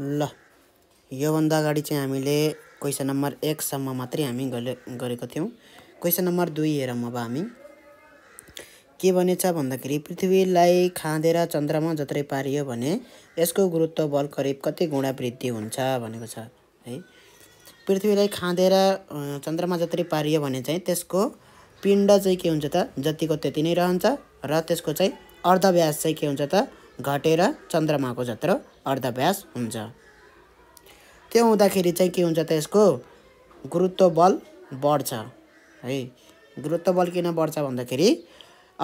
ल योभन्दा अगाडि चाहिँ हामीले क्वेसन नम्बर एकसम्म मात्रै हामी गरे गरेको थियौँ क्वेसन नम्बर दुई हेरौँ अब हामी के भनेछ भन्दाखेरि पृथ्वीलाई खाँदेर चन्द्रमा जत्रै पारियो भने यसको गुरुत्व बल करिब कति गुणा वृद्धि हुन्छ भनेको छ है पृथ्वीलाई खाँदेर चन्द्रमा जत्रै पारियो भने चाहिँ त्यसको पिण्ड चाहिँ के हुन्छ त जतिको त्यति नै रहन्छ र त्यसको चाहिँ अर्धव्यास चाहिँ के हुन्छ त घटेर चन्द्रमाको जत्रो अर्धव्यास हुन्छ त्यो हुँदाखेरि चाहिँ के हुन्छ त यसको गुरुत्व बल बढ्छ है गुरुत्व बल किन बढ्छ भन्दाखेरि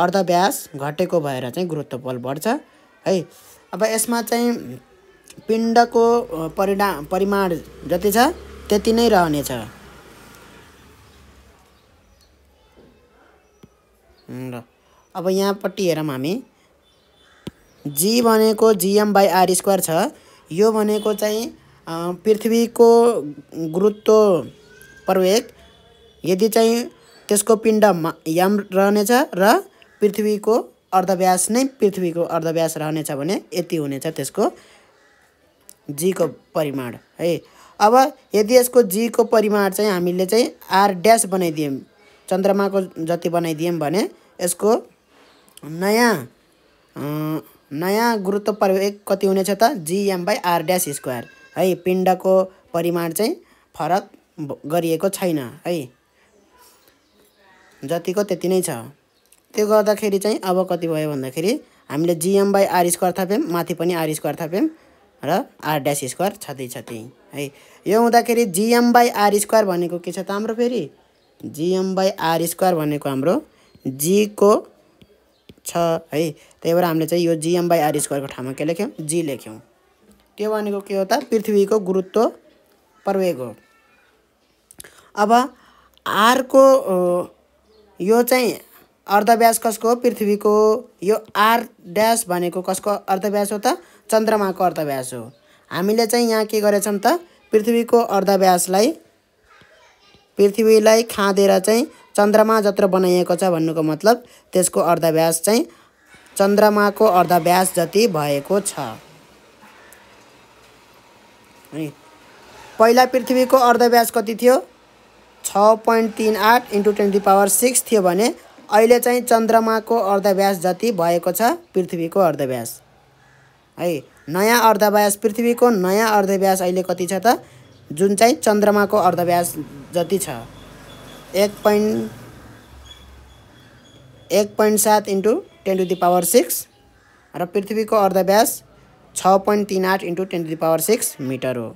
अर्धव्यास घटेको भएर चाहिँ गुरुत्व बल बढ्छ है अब यसमा चाहिँ पिण्डको परिणा परिमाण जति छ त्यति नै रहनेछ र अब यहाँपट्टि हेरौँ हामी जी भनेको जिएम बाई आर स्क्वायर छ यो भनेको चाहिँ पृथ्वीको गुरुत्व प्रवेग यदि चाहिँ त्यसको पिण्ड यम रहनेछ र पृथ्वीको अर्धव्यास नै पृथ्वीको अर्धव्यास रहनेछ भने यति हुनेछ त्यसको जीको परिमाण है अब यदि यसको जीको परिमाण चाहिँ हामीले चाहिँ आर ड्यास बनाइदियौँ चन्द्रमाको जति बनाइदियौँ भने यसको नयाँ नयाँ गुरुत्व प्रवेग कति हुनेछ त G M by R dash square है पिण्डको परिमाण चाहिँ फरक गरिएको छैन है जतिको त्यति नै छ त्यो गर्दाखेरि चाहिँ अब कति भयो भन्दाखेरि हामीले जिएम बाई आर स्क्वायर थप्यौँ माथि पनि आर स्क्वायर थप्यौँ र आर ड्यास स्क्वायर छँदै त्यही है यो हुँदाखेरि जिएम बाई आर स्क्वायर भनेको के छ त हाम्रो फेरि जिएम बाई आर स्क्वायर भनेको हाम्रो जीको छ है त्यही भएर हामीले चाहिँ यो जिएम बाई आर स्क्वायरको ठाउँमा के लेख्यौँ जी लेख्यौँ त्यो भनेको के हो त पृथ्वीको गुरुत्व प्रवेग हो अब आरको यो चाहिँ अर्धव्यास कसको हो पृथ्वीको यो आर ड्यास भनेको कसको अर्धव्यास हो त चन्द्रमाको अर्धव्यास हो हामीले चाहिँ यहाँ के गरेछौँ त पृथ्वीको अर्धव्यासलाई पृथ्वीलाई खाँदेर चाहिँ चन्द्रमा जत्रो बनाइएको छ भन्नुको मतलब त्यसको अर्धव्यास चाहिँ चन्द्रमाको अर्धव्यास जति भएको छ अनि पहिला पृथ्वीको अर्धव्यास कति थियो छ पोइन्ट तिन आठ इन्टु ट्वेन्टी पावर सिक्स थियो भने अहिले चाहिँ चन्द्रमाको अर्धव्यास जति भएको छ पृथ्वीको अर्धव्यास है नयाँ अर्धव्यास पृथ्वीको नयाँ अर्धव्यास अहिले कति छ त जुन चाहिँ चन्द्रमाको अर्धव्यास जति छ एक पोइन्ट एक पोइन्ट सात into ten to the power six र पृथ्वीको व्यास छ पोइन्ट तिन आठ into ten to the power six metre हो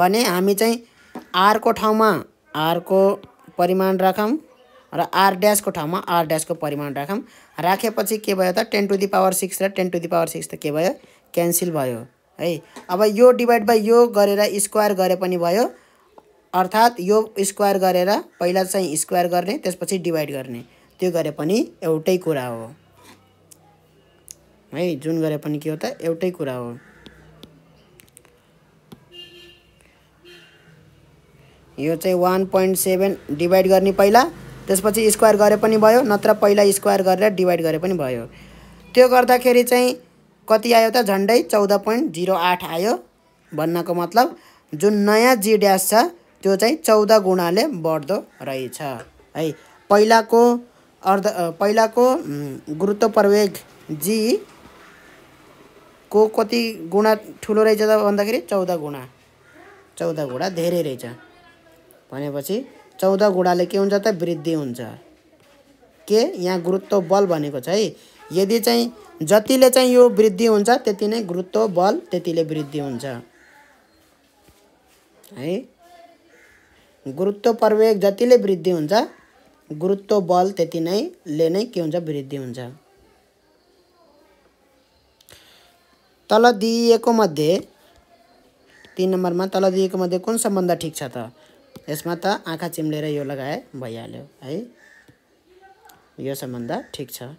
भने हामी चाहिँ आरको ठाउँमा आरको परिमाण राखौँ र आर ड्यासको ठाउँमा आर ड्यासको परिमाण राखौँ राखेपछि के भयो त ten to the power six र ten to the power six त के भयो क्यान्सिल भयो है अब यो डिभाइड बाई यो गरेर स्क्वायर गरे पनि भयो अर्थात् यो स्क्वायर गरेर पहिला चाहिँ स्क्वायर गर्ने त्यसपछि डिभाइड गर्ने त्यो गरे पनि एउटै कुरा हो है जुन गरे पनि के हो त एउटै कुरा हो यो चाहिँ वान पोइन्ट सेभेन डिभाइड गर्ने पहिला त्यसपछि स्क्वायर गरे पनि भयो नत्र पहिला स्क्वायर गरेर डिभाइड गरे पनि भयो त्यो गर्दाखेरि चाहिँ कति आयो त झन्डै चौध पोइन्ट जिरो आठ आयो भन्नको मतलब जुन नयाँ जी ड्यास छ त्यो चाहिँ चौध गुणाले बढ्दो रहेछ है पहिलाको अर्ध पहिलाको गुरुत्व प्रवेग जी को कति गुणा ठुलो रहेछ त भन्दाखेरि चौध गुणा चौध गुणा धेरै रहेछ भनेपछि चौध गुणाले के हुन्छ त वृद्धि हुन्छ के यहाँ गुरुत्व बल भनेको छ है यदि चाहिँ जतिले चाहिँ यो वृद्धि हुन्छ त्यति नै गुरुत्व बल त्यतिले वृद्धि हुन्छ है गुरुत्व प्रवेग जतिले वृद्धि हुन्छ गुरुत्व बल त्यति नै ले नै के हुन्छ वृद्धि हुन्छ तल दिइएको मध्ये तिन नम्बरमा तल दिएको मध्ये कुन सम्बन्ध ठिक छ त यसमा त आँखा चिम्लेर यो लगाए भइहाल्यो है यो सम्बन्ध ठिक छ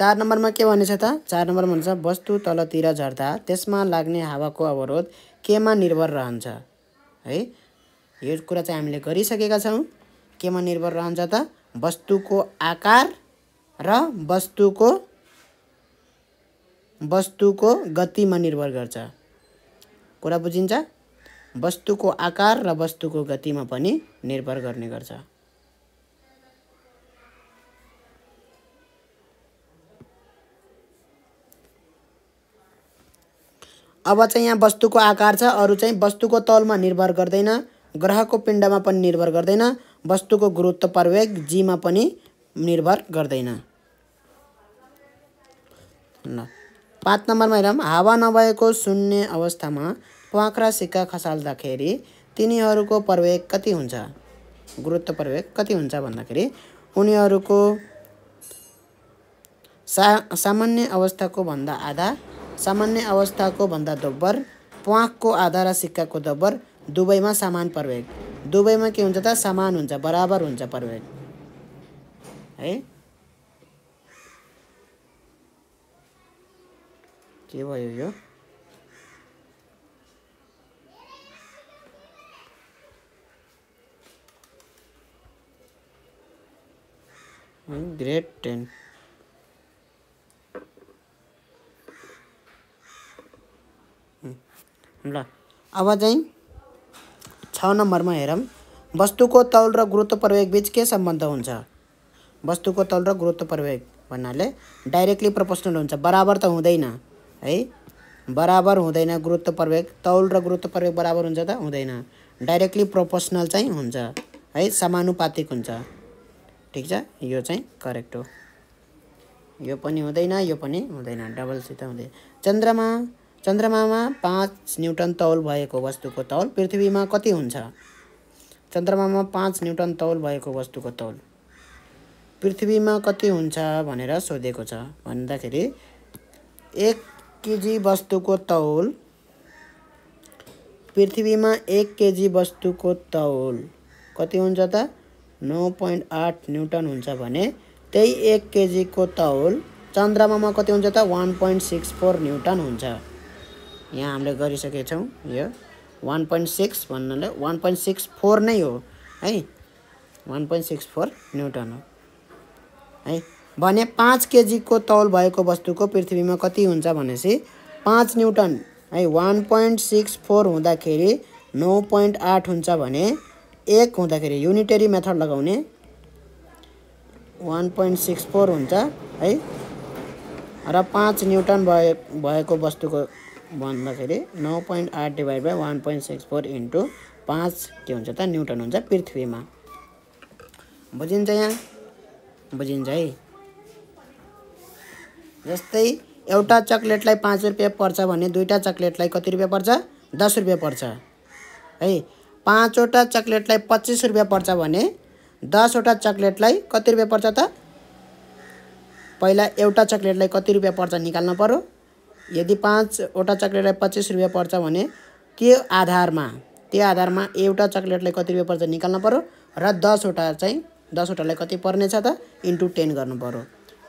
चार नम्बरमा के भनेछ त चार नम्बरमा भन्छ वस्तु तलतिर झर्दा त्यसमा लाग्ने हावाको अवरोध केमा निर्भर रहन्छ है यो कुरा चाहिँ हामीले गरिसकेका छौँ केमा निर्भर रहन्छ त वस्तुको आकार र वस्तुको वस्तुको गतिमा निर्भर गर्छ कुरा बुझिन्छ वस्तुको आकार र वस्तुको गतिमा पनि निर्भर गर्ने गर्छ अब चाहिँ यहाँ वस्तुको आकार छ अरू चाहिँ वस्तुको तौलमा निर्भर गर्दैन ग्रहको पिण्डमा पनि निर्भर गर्दैन वस्तुको गुरुत्व प्रवेग जीमा पनि निर्भर गर्दैन ल पाँच नम्बरमा हेरौँ हावा नभएको शून्य अवस्थामा प्वाख्रा सिक्का खसाल्दाखेरि तिनीहरूको प्रवेग कति हुन्छ गुरुत्व प्रवेग कति हुन्छ भन्दाखेरि उनीहरूको सा सामान्य अवस्थाको भन्दा आधा सामान्य अवस्थाको भन्दा दोब्बर प्वाखको आधार र सिक्काको दोब्बर दुबईमा समान प्रवेग दुबईमा के हुन्छ त समान हुन्छ बराबर हुन्छ प्रवेग है के भयो यो ग्रेट टेन ल अब चाहिँ छ नम्बरमा हेरौँ वस्तुको तौल र गुरुत्व प्रवेगबीच के सम्बन्ध हुन्छ वस्तुको तौल र गुरुत्व प्रवेग भन्नाले डाइरेक्टली प्रपोसनल हुन्छ बराबर त हुँदैन है बराबर हुँदैन गुरुत्व प्रवेग तौल र गुरुत्व प्रवेग बराबर हुन्छ त हुँदैन डाइरेक्टली प्रोपोसनल चाहिँ हुन्छ है समानुपातिक हुन्छ ठिक छ यो चाहिँ करेक्ट हो यो पनि हुँदैन यो पनि हुँदैन डबल सित हुँदैन चन्द्रमा चन्द्रमामा पाँच न्युटन तौल भएको वस्तुको तौल पृथ्वीमा कति हुन्छ चन्द्रमामा पाँच न्युटन तौल भएको वस्तुको तौल पृथ्वीमा कति हुन्छ भनेर सोधेको छ भन्दाखेरि एक केजी वस्तुको तौल पृथ्वीमा एक केजी वस्तुको तौल कति हुन्छ त नौ पोइन्ट आठ न्युटन हुन्छ भने त्यही एक केजीको तौल चन्द्रमामा कति हुन्छ त one point six four newton हुन्छ यहाँ हामीले गरिसकेछौँ यो वान पोइन्ट सिक्स भन्नाले वान पोइन्ट सिक्स फोर नै हो है one point six four newton हो है भने पाँच केजीको तौल भएको वस्तुको पृथ्वीमा कति हुन्छ भनेपछि पाँच न्युटन है वान पोइन्ट सिक्स फोर हुँदाखेरि नौ पोइन्ट आठ हुन्छ भने एक हुँदाखेरि युनिटेरी मेथड लगाउने वान पोइन्ट सिक्स फोर हुन्छ है र पाँच न्युटन भए भएको वस्तुको भन्दाखेरि नौ पोइन्ट आठ divide by one point six four into पाँच के हुन्छ त न्युटन हुन्छ पृथ्वीमा बुझिन्छ यहाँ बुझिन्छ है जस्तै एउटा चक्लेटलाई पाँच रुपियाँ पर्छ भने दुईवटा चक्लेटलाई कति रुपियाँ पर्छ दस रुपियाँ पर्छ है पाँचवटा चक्लेटलाई पच्चिस रुपियाँ पर्छ भने दसवटा चक्लेटलाई कति रुपियाँ पर्छ त पहिला एउटा चक्लेटलाई कति रुपियाँ पर्छ निकाल्नु पऱ्यो यदि पाँचवटा चक्लेटलाई पच्चिस रुपियाँ पर्छ भने त्यो आधारमा त्यो आधारमा एउटा चक्लेटलाई कति रुपियाँ पर्छ निकाल्नु पऱ्यो र दसवटा चाहिँ दसवटालाई कति पर्नेछ त इन्टु टेन गर्नु पऱ्यो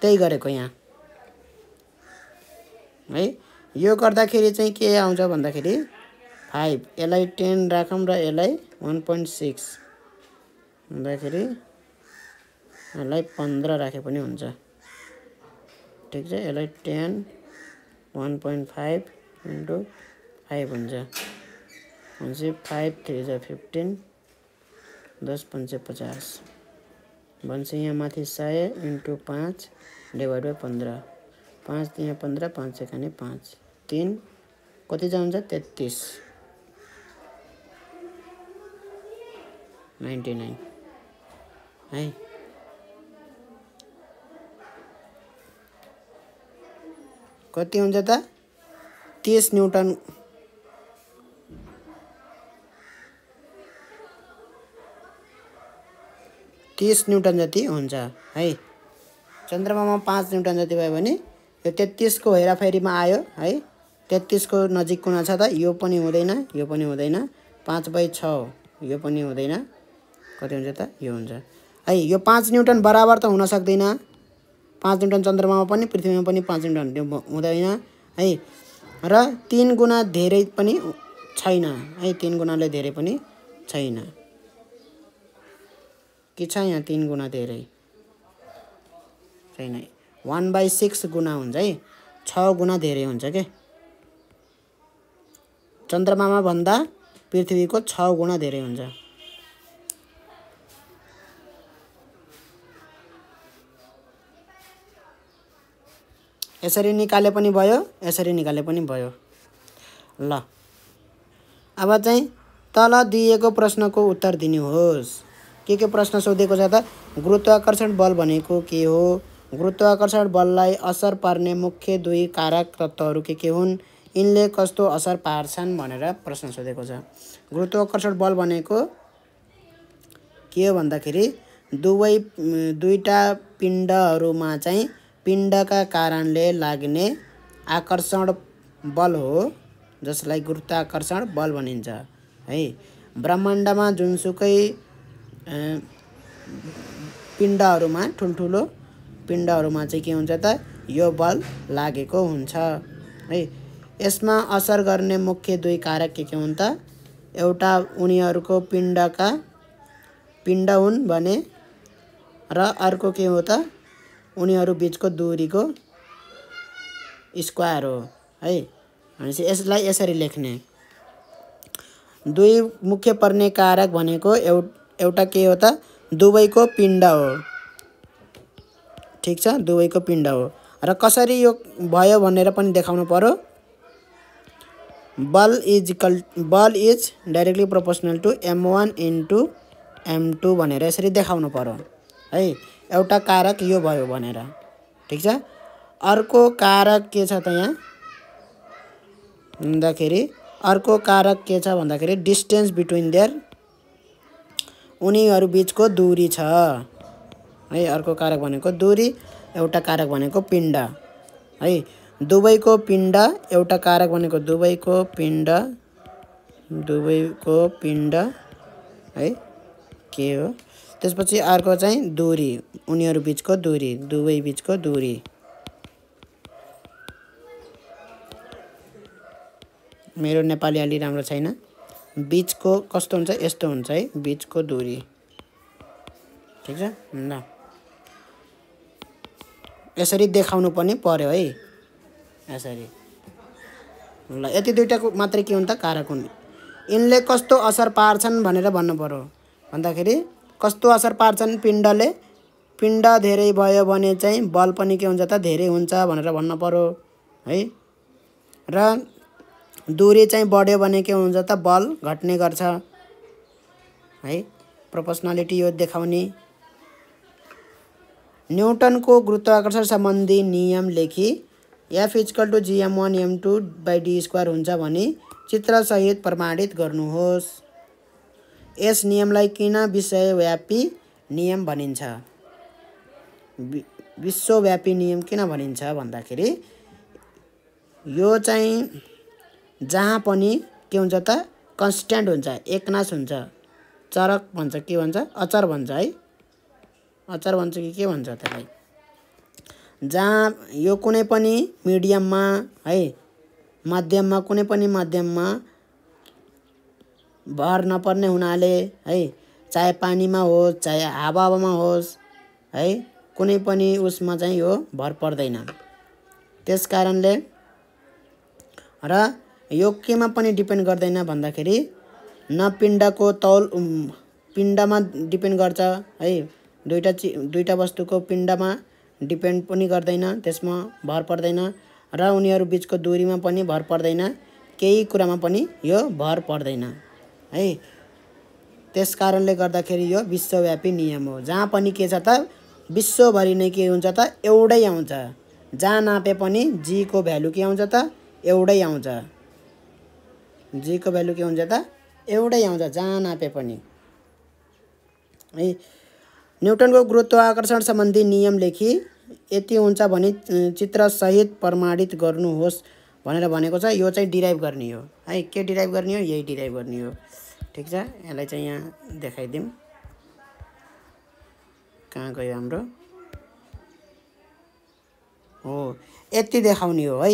त्यही गरेको यहाँ है यो गर्दाखेरि चाहिँ के आउँछ भन्दाखेरि फाइभ यसलाई टेन राखौँ र यसलाई वान पोइन्ट सिक्स हुँदाखेरि यसलाई पन्ध्र राखे पनि हुन्छ ठिक छ यसलाई ten one point five into five हुन्छ भनेपछि फाइभ थ्री जा फिफ्टिन दस सय पचास भनेपछि यहाँ माथि सय इन्टु पाँच डिभाइड बाई पन्ध्र पाँच यहाँ पन्ध्र पाँच सय खाने पाँच तिन कति जान्छ तेत्तिस नाइन्टी नाइन है कति हुन्छ त तिस न्युटन तिस न्युटन जति हुन्छ है चन्द्रमामा पाँच न्युटन जति भयो भने यो तेत्तिसको हेराफेरीमा आयो है तेत्तिसको नजिक कुना छ त यो पनि हुँदैन यो पनि हुँदैन पाँच बाई छ यो पनि हुँदैन कति हुन्छ त यो हुन्छ है यो पाँच न्युटन बराबर त हुन सक्दैन पाँच न्युटन चन्द्रमामा पनि पृथ्वीमा पनि पाँच त्यो हुँदैन है र तिन गुणा धेरै पनि छैन है तिन गुणाले धेरै पनि छैन के छ यहाँ तिन गुणा धेरै छैन वान बाई सिक्स गुणा हुन्छ है छ गुणा धेरै हुन्छ के चन्द्रमामा भन्दा पृथ्वीको छ गुणा धेरै हुन्छ यसरी निकाले पनि भयो यसरी निकाले पनि भयो ल अब चाहिँ तल दिएको प्रश्नको उत्तर दिनुहोस् के के प्रश्न सोधेको छ त गुरुत्वाकर्षण बल भनेको के हो गुरुत्वाकर्षण बललाई असर पार्ने मुख्य दुई कारक तत्त्वहरू के के हुन् यिनले कस्तो असर पार्छन् भनेर प्रश्न सोधेको छ गुरुत्वाकर्षण बल भनेको के हो भन्दाखेरि दुवै दुईवटा पिण्डहरूमा चाहिँ पिण्डका कारणले लाग्ने आकर्षण बल हो जसलाई गुरुत्वाकर्षण बल भनिन्छ है ब्रह्माण्डमा जुनसुकै पिण्डहरूमा ठुल्ठुलो पिण्डहरूमा चाहिँ के हुन्छ त यो बल लागेको हुन्छ है यसमा असर गर्ने मुख्य दुई कारक के के हुन् त एउटा उनीहरूको पिण्डका पिण्ड हुन् भने र अर्को के हो त उनीहरू बिचको दुरीको स्क्वायर हो है भनेपछि यसलाई यसरी लेख्ने दुई मुख्य पर्ने कारक भनेको एउ एउटा के हो त दुवैको पिण्ड हो ठिक छ दुवैको पिण्ड हो र कसरी यो भयो भनेर पनि देखाउनु पऱ्यो बल इज इक्वल बल is directly proportional to M one into M two भनेर यसरी देखाउनु पर्यो है एउटा कारक यो भयो भनेर ठिक छ अर्को कारक के छ त यहाँ भन्दाखेरि अर्को कारक के छ भन्दाखेरि डिस्टेन्स बिट्विन देयर उनीहरू बिचको दुरी छ है अर्को कारक भनेको दुरी एउटा कारक भनेको पिण्ड है दुबईको पिण्ड एउटा कारक भनेको दुबईको पिण्ड दुबईको पिण्ड है के हो त्यसपछि अर्को चाहिँ दुरी उनीहरू बिचको दुरी दुवै बिचको दुरी मेरो नेपाली अलि राम्रो छैन बिचको कस्तो हुन्छ यस्तो हुन्छ है बिचको दुरी ठिक छ ल यसरी देखाउनु पनि पर्यो है यसरी ल यति दुइटाको मात्रै के हुन्छ त कारक हुन् यिनले कस्तो असर पार्छन् भनेर भन्नु पऱ्यो भन्दाखेरि कस्तो असर पार्छन् पिण्डले पिण्ड धेरै भयो भने चाहिँ बल पनि के हुन्छ त धेरै हुन्छ भनेर भन्नु पऱ्यो है र दुरी चाहिँ बढ्यो भने के हुन्छ त बल घट्ने गर्छ है प्रोपोसनालिटी यो देखाउने न्युटनको गुरुत्वाकर्षण सम्बन्धी नियम लेखी F is equal to G M one M two by D square हुन्छ भने चित्रसहित प्रमाणित गर्नुहोस् यस नियमलाई किन विश्वव्यापी नियम भनिन्छ विश्वव्यापी नियम किन भनिन्छ भन्दाखेरि यो चाहिँ जहाँ पनि के हुन्छ त कन्सटेन्ट हुन्छ एकनास हुन्छ चरक भन्छ के भन्छ अचर भन्छ है अचर भन्छ कि के भन्छ त्यसलाई जहाँ यो कुनै पनि मिडियममा है माध्यममा कुनै पनि माध्यममा भर नपर्ने हुनाले है चाहे पानीमा होस् चाहे हावामा होस् है कुनै पनि उसमा चाहिँ यो भर पर्दैन त्यस कारणले र यो केमा पनि डिपेन्ड गर्दैन भन्दाखेरि न पिण्डको तौल पिण्डमा डिपेन्ड गर्छ है दुईवटा चि दुईवटा वस्तुको पिण्डमा डिपेन्ड पनि गर्दैन त्यसमा भर पर्दैन र उनीहरू बिचको दुरीमा पनि भर पर्दैन केही कुरामा पनि यो भर पर्दैन है त्यस कारणले गर्दाखेरि यो विश्वव्यापी नियम हो जहाँ पनि के छ त विश्वभरि नै के हुन्छ त एउटै आउँछ जहाँ नापे पनि जीको भ्यालु के आउँछ त एउटै आउँछ जीको भ्यालु के हुन्छ त एउटै आउँछ जहाँ नापे पनि है न्युटनको गुरुत्वाकर्षण सम्बन्धी नियम लेखी यति हुन्छ भने चित्रसहित प्रमाणित गर्नुहोस् भनेर भनेको छ यो चाहिँ डिराइभ गर्ने हो है के डिराइभ गर्ने हो यही डिराइभ गर्ने हो ठिक छ यसलाई चाहिँ यहाँ देखाइदिउँ कहाँ गयो हाम्रो हो यति देखाउने हो है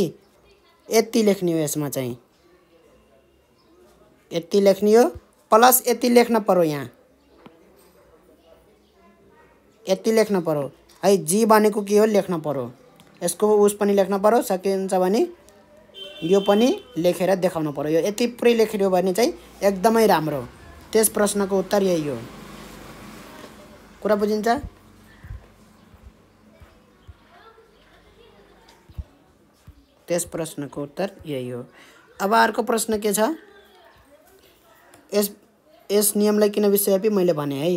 यति लेख्ने हो यसमा चाहिँ यति लेख्ने हो प्लस यति लेख्न पऱ्यो यहाँ यति लेख्न पऱ्यो है जी भनेको के हो लेख्न पऱ्यो यसको उस पनि लेख्न पऱ्यो सकिन्छ भने यो पनि लेखेर देखाउनु पऱ्यो यो यति पुरै लेखियो भने चाहिँ एकदमै राम्रो त्यस प्रश्नको उत्तर यही हो कुरा बुझिन्छ त्यस प्रश्नको उत्तर यही हो अब अर्को प्रश्न के छ यस यस नियमलाई किन विश्वव्यापी मैले भने है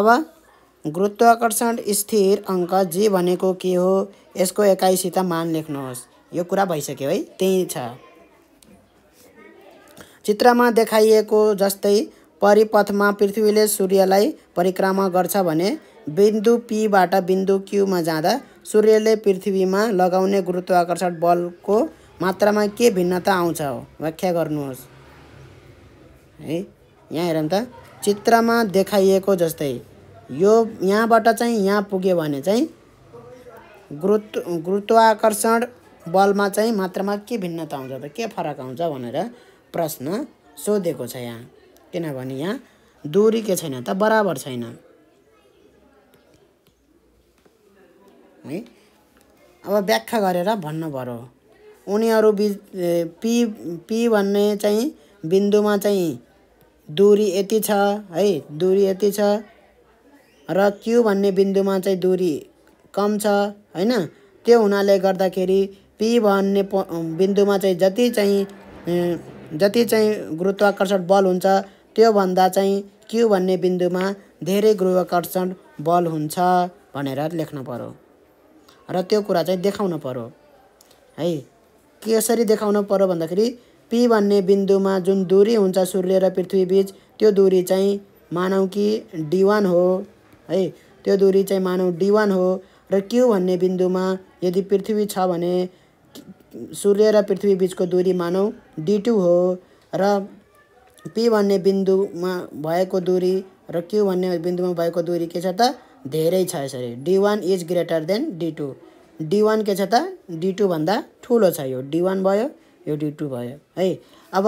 अब गुरुत्वाकर्षण स्थिर अङ्क जी भनेको के हो यसको एकाइसित मान लेख्नुहोस् यो कुरा भइसक्यो है त्यही छ चित्रमा देखाइएको जस्तै परिपथमा पृथ्वीले सूर्यलाई परिक्रमा गर्छ भने बिन्दु पीबाट बिन्दु क्युमा जाँदा सूर्यले पृथ्वीमा लगाउने गुरुत्वाकर्षण बलको मात्रामा के भिन्नता आउँछ हो व्याख्या गर्नुहोस् है यहाँ हेरौँ त चित्रमा देखाइएको जस्तै यो यहाँबाट चाहिँ यहाँ पुग्यो भने चाहिँ गुरुत् गुरुत्वाकर्षण बलमा चाहिँ मात्रामा के भिन्नता आउँछ त के फरक आउँछ भनेर प्रश्न सोधेको छ यहाँ किनभने यहाँ दुरी के छैन त बराबर छैन है अब व्याख्या गरेर भन्नु पऱ्यो उनीहरू बि पी पी भन्ने चाहिँ बिन्दुमा चाहिँ दुरी यति छ है दुरी यति छ र क्यु भन्ने बिन्दुमा चाहिँ दुरी कम छ होइन त्यो हुनाले गर्दाखेरि पी भन्ने बिन्दुमा चाहिँ जति चाहिँ जति चाहिँ गुरुत्वाकर्षण बल हुन्छ त्योभन्दा चाहिँ क्यु भन्ने बिन्दुमा धेरै गुरुत्वाकर्षण बल हुन्छ भनेर लेख्न पऱ्यो र त्यो कुरा चाहिँ देखाउनु पऱ्यो है कसरी देखाउनु पऱ्यो भन्दाखेरि पी भन्ने बिन्दुमा जुन दुरी हुन्छ सूर्य र पृथ्वी बिच त्यो दुरी चाहिँ मानौँ कि डिवान हो है त्यो दुरी चाहिँ मानौँ डिवान हो र क्यु भन्ने बिन्दुमा यदि पृथ्वी छ भने सूर्य र पृथ्वी बिचको दूरी मानौँ डी टू हो र पी भन्ने बिन्दुमा भएको दूरी र क्यु भन्ने बिन्दुमा भएको दूरी के छ त धेरै छ यसरी D one is greater than D two D one के छ त डी भन्दा ठुलो छ यो डी वान भयो यो डी टू भयो है अब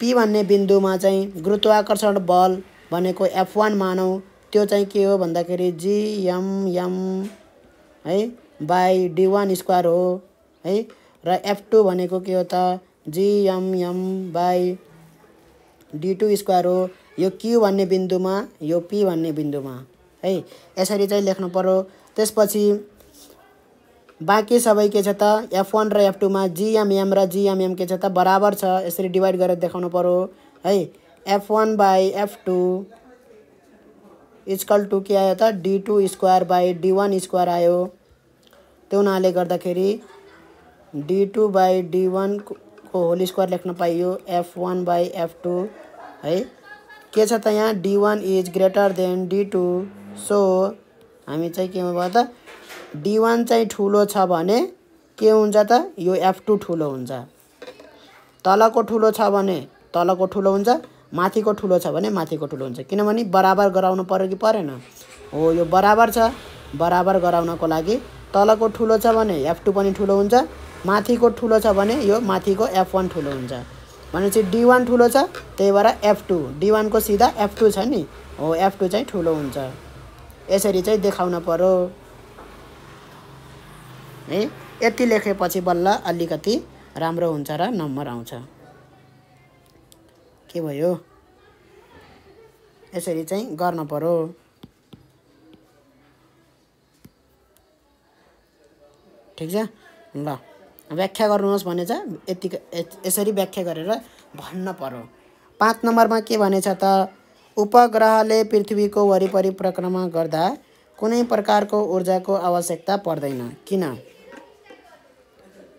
पी भन्ने बिन्दुमा चाहिँ गुरुत्वाकर्षण बल भनेको एफ वान मानौँ त्यो चाहिँ के हो भन्दाखेरि जिएमएम है बाई डी वान स्क्वायर हो है र एफ टू भनेको के हो त GMM by D two square हो यो क्यु भन्ने बिन्दुमा यो पी भन्ने बिन्दुमा है यसरी चाहिँ लेख्नु पऱ्यो त्यसपछि बाँकी सबै के छ त एफ वान र एफ टूमा जिएमएम र जिएमएम के छ त बराबर छ यसरी डिभाइड गरेर देखाउनु पऱ्यो है F one by F two is equal two के आयो त D two square by D one square आयो त्यो हुनाले गर्दाखेरि डी टू बाई डी वानको होल स्क्वायर लेख्न पाइयो F one by F two है के छ त यहाँ D is greater than D two so हामी चाहिँ केमा भयो त डी वान चाहिँ ठुलो छ भने के हुन्छ त यो एफ टू ठुलो हुन्छ तलको ठुलो छ भने तलको ठुलो हुन्छ माथिको ठुलो छ भने माथिको ठुलो हुन्छ किनभने बराबर गराउनु पऱ्यो कि परेन हो यो बराबर छ बराबर गराउनको लागि तलको ठुलो छ भने एफ टू पनि ठुलो हुन्छ माथिको ठुलो छ भने यो माथिको एफ वान ठुलो हुन्छ भनेपछि डी वान ठुलो छ त्यही भएर एफ टू डी वानको सिधा एफ टू छ नि हो एफ टू चाहिँ ठुलो हुन्छ यसरी चाहिँ देखाउन पऱ्यो है यति लेखेपछि बल्ल अलिकति राम्रो हुन्छ र नम्बर आउँछ के भयो यसरी चाहिँ गर्न पऱ्यो ठिक छ ल व्याख्या गर्नुहोस् भने चाहिँ यति यसरी व्याख्या गरेर भन्न पर्यो पाँच नम्बरमा के भनेछ त उपग्रहले पृथ्वीको वरिपरि परिक्रमा गर्दा कुनै प्रकारको ऊर्जाको आवश्यकता पर्दैन किन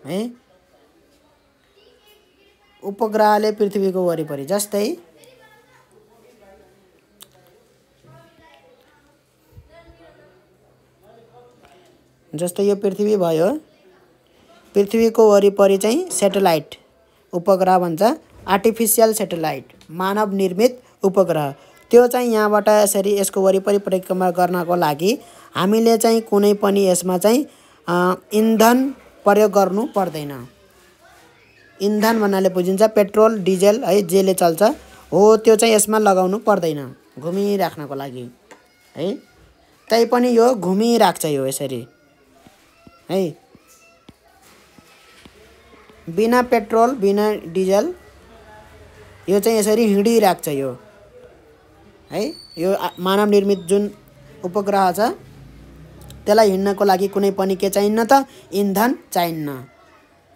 है उपग्रहले पृथ्वीको वरिपरि जस्तै जस्तै यो पृथ्वी भयो पृथ्वीको वरिपरि चाहिँ सेटेलाइट उपग्रह भन्छ आर्टिफिसियल सेटेलाइट मानव निर्मित उपग्रह त्यो चाहिँ यहाँबाट यसरी यसको वरिपरि परिक्रमा गर्नको लागि हामीले चाहिँ कुनै पनि यसमा चाहिँ इन्धन प्रयोग गर्नु पर्दैन इन्धन भन्नाले बुझिन्छ पेट्रोल डिजेल है जेले चल्छ हो त्यो चाहिँ यसमा लगाउनु पर्दैन घुमिराख्नको लागि है तैपनि यो घुमिराख्छ यो यसरी है बिना पेट्रोल बिना डिजल यो चाहिँ यसरी हिँडिरहेको छ यो है यो मानव निर्मित जुन उपग्रह छ त्यसलाई हिँड्नको लागि कुनै पनि के चाहिन्न त इन्धन चाहिन्न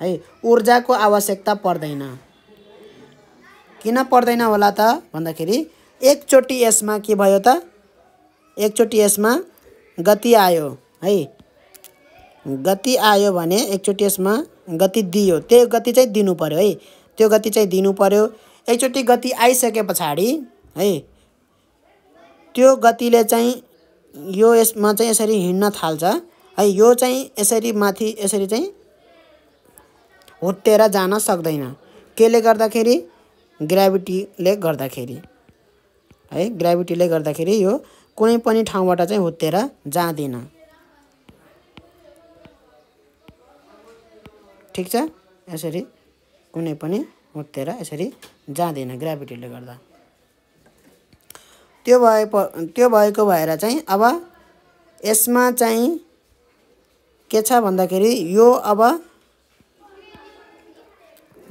है ऊर्जाको आवश्यकता पर्दैन किन पर्दैन होला त भन्दाखेरि एकचोटि यसमा के भयो त एकचोटि यसमा गति आयो है गति आयो भने एकचोटि यसमा गति दियो त्यो गति चाहिँ दिनु पऱ्यो है त्यो गति चाहिँ दिनु पऱ्यो एकचोटि गति आइसके पछाडि है त्यो गतिले चाहिँ यो यसमा चाहिँ यसरी हिँड्न थाल्छ है यो चाहिँ यसरी माथि यसरी चाहिँ हुत्तेर जान सक्दैन केले गर्दाखेरि ग्राभिटीले गर्दाखेरि है ग्राभिटीले गर्दाखेरि यो कुनै पनि ठाउँबाट चाहिँ हुत्तेर जाँदैन ठिक छ यसरी कुनै पनि उठ्तेर यसरी जाँदैन ग्राभिटीले गर्दा त्यो भए त्यो भएको भएर चाहिँ अब यसमा चाहिँ के छ भन्दाखेरि यो अब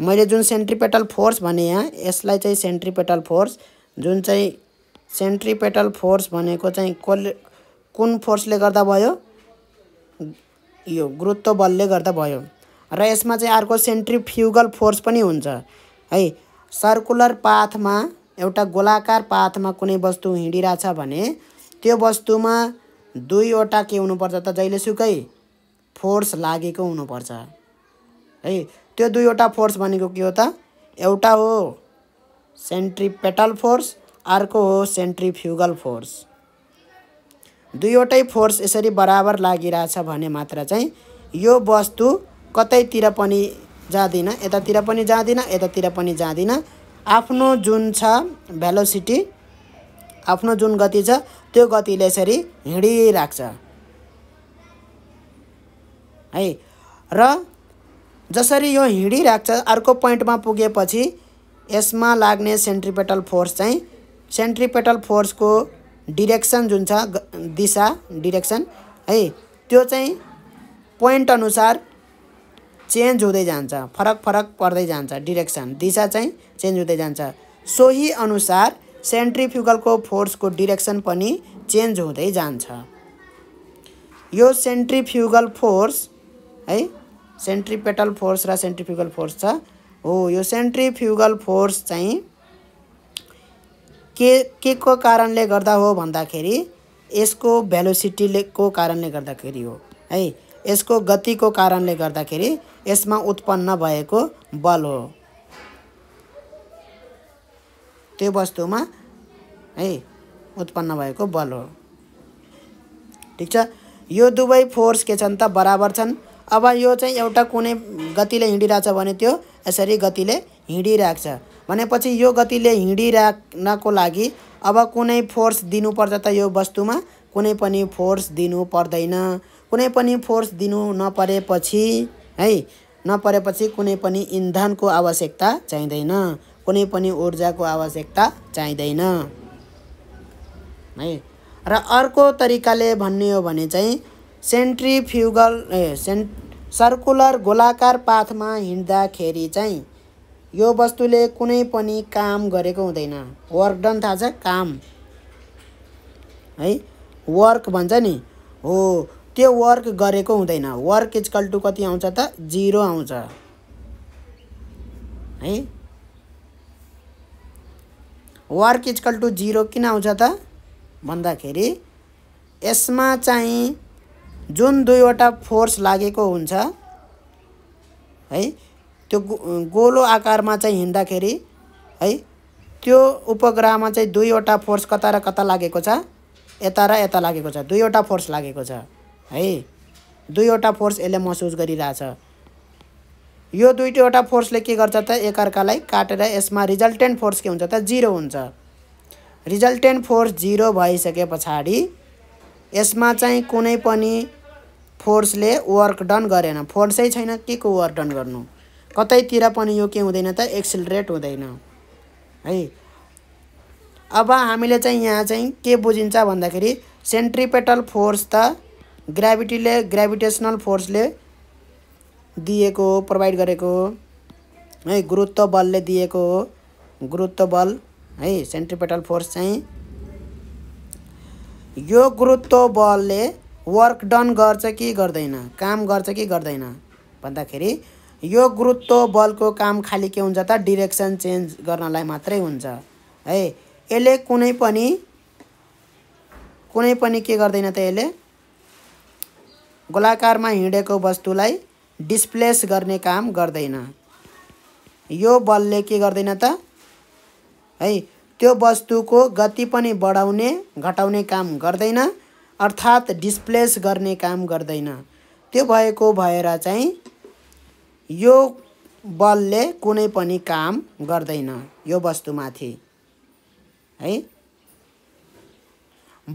मैले जुन सेन्ट्रिपेटल फोर्स भने यहाँ यसलाई चाहिँ सेन्ट्रिपेटल फोर्स जुन चाहिँ सेन्ट्रिपेटल फोर्स भनेको चाहिँ कसले कुन फोर्सले गर्दा भयो यो गुरुत्व बलले गर्दा भयो र यसमा चाहिँ अर्को सेन्ट्रिफ्युगल फोर्स पनि हुन्छ है सर्कुलर पाथमा एउटा गोलाकार पाथमा कुनै वस्तु हिँडिरहेछ भने त्यो वस्तुमा दुईवटा के हुनुपर्छ त जहिलेसुकै फोर्स लागेको हुनुपर्छ है त्यो दुईवटा फोर्स भनेको के हो त एउटा हो सेन्ट्रिपेटल फोर्स अर्को हो सेन्ट्रिफ्युगल फोर्स दुईवटै फोर्स यसरी बराबर लागिरहेछ भने मात्र चाहिँ यो वस्तु कतैतिर पनि जाँदिनँ यतातिर पनि जाँदिनँ यतातिर पनि जाँदिनँ आफ्नो जुन छ भेलोसिटी आफ्नो जुन गति छ त्यो गतिले यसरी हिँडिराख्छ है र जसरी यो हिँडिराख्छ अर्को पोइन्टमा पुगेपछि यसमा लाग्ने सेन्ट्रिपेटल फोर्स चाहिँ सेन्ट्रिपेटल फोर्सको डिरेक्सन जुन छ दिशा डिरेक्सन है त्यो चाहिँ पोइन्ट अनुसार चेन्ज हुँदै जान्छ फरक फरक पर्दै जान्छ डिरेक्सन दिशा चाहिँ चेन्ज हुँदै जान्छ सोही अनुसार सेन्ट्रिफ्युगलको फोर्सको डिरेक्सन पनि चेन्ज हुँदै जान्छ यो सेन्ट्रिफ्युगल फोर्स है सेन्ट्रिपेटल फोर्स र सेन्ट्रिफ्युगल फोर्स छ हो यो सेन्ट्रिफ्युगल फोर्स चाहिँ के के को कारणले गर्दा हो भन्दाखेरि यसको भेलोसिटीले को कारणले गर्दाखेरि हो है यसको गतिको कारणले गर्दाखेरि यसमा उत्पन्न भएको बल हो त्यो वस्तुमा है उत्पन्न भएको बल हो ठिक छ यो दुवै फोर्स के छन् त बराबर छन् अब यो चाहिँ एउटा कुनै गतिले हिँडिरहेछ भने त्यो यसरी गतिले हिँडिरहेको छ भनेपछि यो गतिले हिँडिराख्नको लागि अब कुनै फोर्स दिनुपर्छ त यो वस्तुमा कुनै पनि फोर्स दिनु पर्दैन कुनै पनि फोर्स दिनु नपरेपछि है नपरेपछि कुनै पनि इन्धनको आवश्यकता चाहिँदैन कुनै पनि ऊर्जाको आवश्यकता चाहिँदैन है र अर्को तरिकाले भन्ने हो भने चाहिँ सेन्ट्रिफ्युगल ए सेन् सर्कुलर गोलाकार पाथमा हिँड्दाखेरि चाहिँ यो वस्तुले कुनै पनि काम गरेको हुँदैन वर्क डन थाहा छ काम है वर्क भन्छ नि हो त्यो वर्क गरेको हुँदैन वर्क इजकल टु कति आउँछ त जिरो आउँछ है वर्क इजकल टु जिरो किन आउँछ त भन्दाखेरि यसमा चाहिँ जुन दुईवटा फोर्स लागेको हुन्छ है त्यो गोलो आकारमा चाहिँ हिँड्दाखेरि है त्यो उपग्रहमा चाहिँ दुईवटा फोर्स कता र कता लागेको छ यता र यता लागेको छ दुईवटा फोर्स लागेको छ है दुईवटा फोर्स यसले महसुस गरिरहेछ यो दुईवटा फोर्सले के गर्छ त एकअर्कालाई काटेर यसमा रिजल्टेन्ट फोर्स के हुन्छ त जिरो हुन्छ रिजल्टेन्ट फोर्स जिरो भइसके पछाडि यसमा चाहिँ कुनै पनि फोर्सले वर्क डन गरेन फोर्सै छैन के को वर्क डन गर्नु कतैतिर पनि यो के हुँदैन त एक्सिलरेट हुँदैन है अब हामीले चाहिँ यहाँ चाहिँ के बुझिन्छ भन्दाखेरि सेन्ट्रिपेटल फोर्स त ग्राभिटीले ग्राभिटेसनल फोर्सले दिएको प्रोभाइड गरेको है गुरुत्व बलले दिएको गुरुत्व बल है सेन्ट्रिपेटल फोर्स चाहिँ यो गुरुत्व बलले वर्क डन गर्छ कि गर्दैन काम गर्छ कि गर्दैन भन्दाखेरि यो गुरुत्व बलको काम खालि के हुन्छ त डिरेक्सन चेन्ज गर्नलाई मात्रै हुन्छ है यसले कुनै पनि कुनै पनि के गर्दैन त यसले गोलाकारमा हिँडेको वस्तुलाई डिस्प्लेस गर्ने काम गर्दैन यो बलले के गर्दैन त है त्यो वस्तुको गति पनि बढाउने घटाउने काम गर्दैन अर्थात् डिस्प्लेस गर्ने काम गर्दैन त्यो भएको भएर चाहिँ यो बलले कुनै पनि काम गर्दैन यो वस्तुमाथि है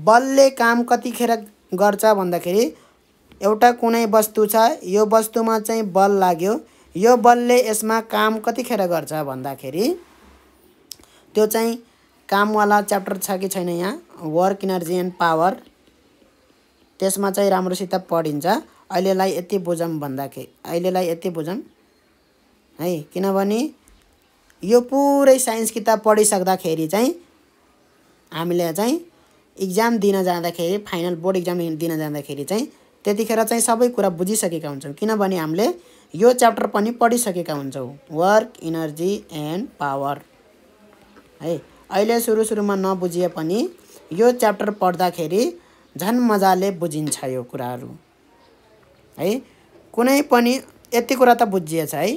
बलले काम कतिखेर गर्छ भन्दाखेरि एउटा कुनै वस्तु छ यो वस्तुमा चाहिँ बल लाग्यो यो बलले यसमा काम कतिखेर गर्छ भन्दाखेरि त्यो चाहिँ कामवाला च्याप्टर छ कि छैन यहाँ वर्क इनर्जी एन्ड पावर त्यसमा चाहिँ राम्रोसित पढिन्छ अहिलेलाई यति बुझौँ भन्दाखेरि अहिलेलाई यति बुझौँ है किनभने यो पुरै साइन्स किताब पढिसक्दाखेरि चाहिँ हामीले चाहिँ इक्जाम दिन जाँदाखेरि फाइनल बोर्ड इक्जाम दिन जाँदाखेरि चाहिँ त्यतिखेर चाहिँ सबै कुरा बुझिसकेका हुन्छौँ किनभने हामीले यो च्याप्टर पनि पढिसकेका हुन्छौँ वर्क इनर्जी एन्ड पावर है अहिले सुरु सुरुमा नबुझिए पनि यो च्याप्टर पढ्दाखेरि झन् मजाले बुझिन्छ यो कुराहरू है कुनै पनि यति कुरा त बुझिएछ है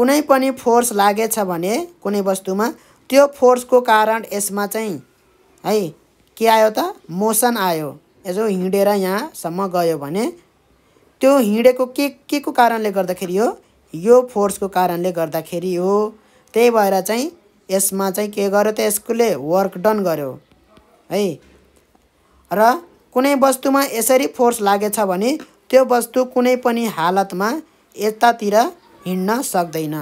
कुनै पनि फोर्स लागेछ भने कुनै वस्तुमा त्यो फोर्सको कारण यसमा चाहिँ है के आयो त मोसन आयो यसो हिँडेर यहाँसम्म गयो भने त्यो हिँडेको के के को कारणले गर्दाखेरि हो यो फोर्सको कारणले गर्दाखेरि हो त्यही भएर चाहिँ यसमा चाहिँ के गर्यो त यसकोले वर्क डन गर्यो है र कुनै वस्तुमा यसरी फोर्स लागेछ भने त्यो वस्तु कुनै पनि हालतमा यतातिर हिँड्न सक्दैन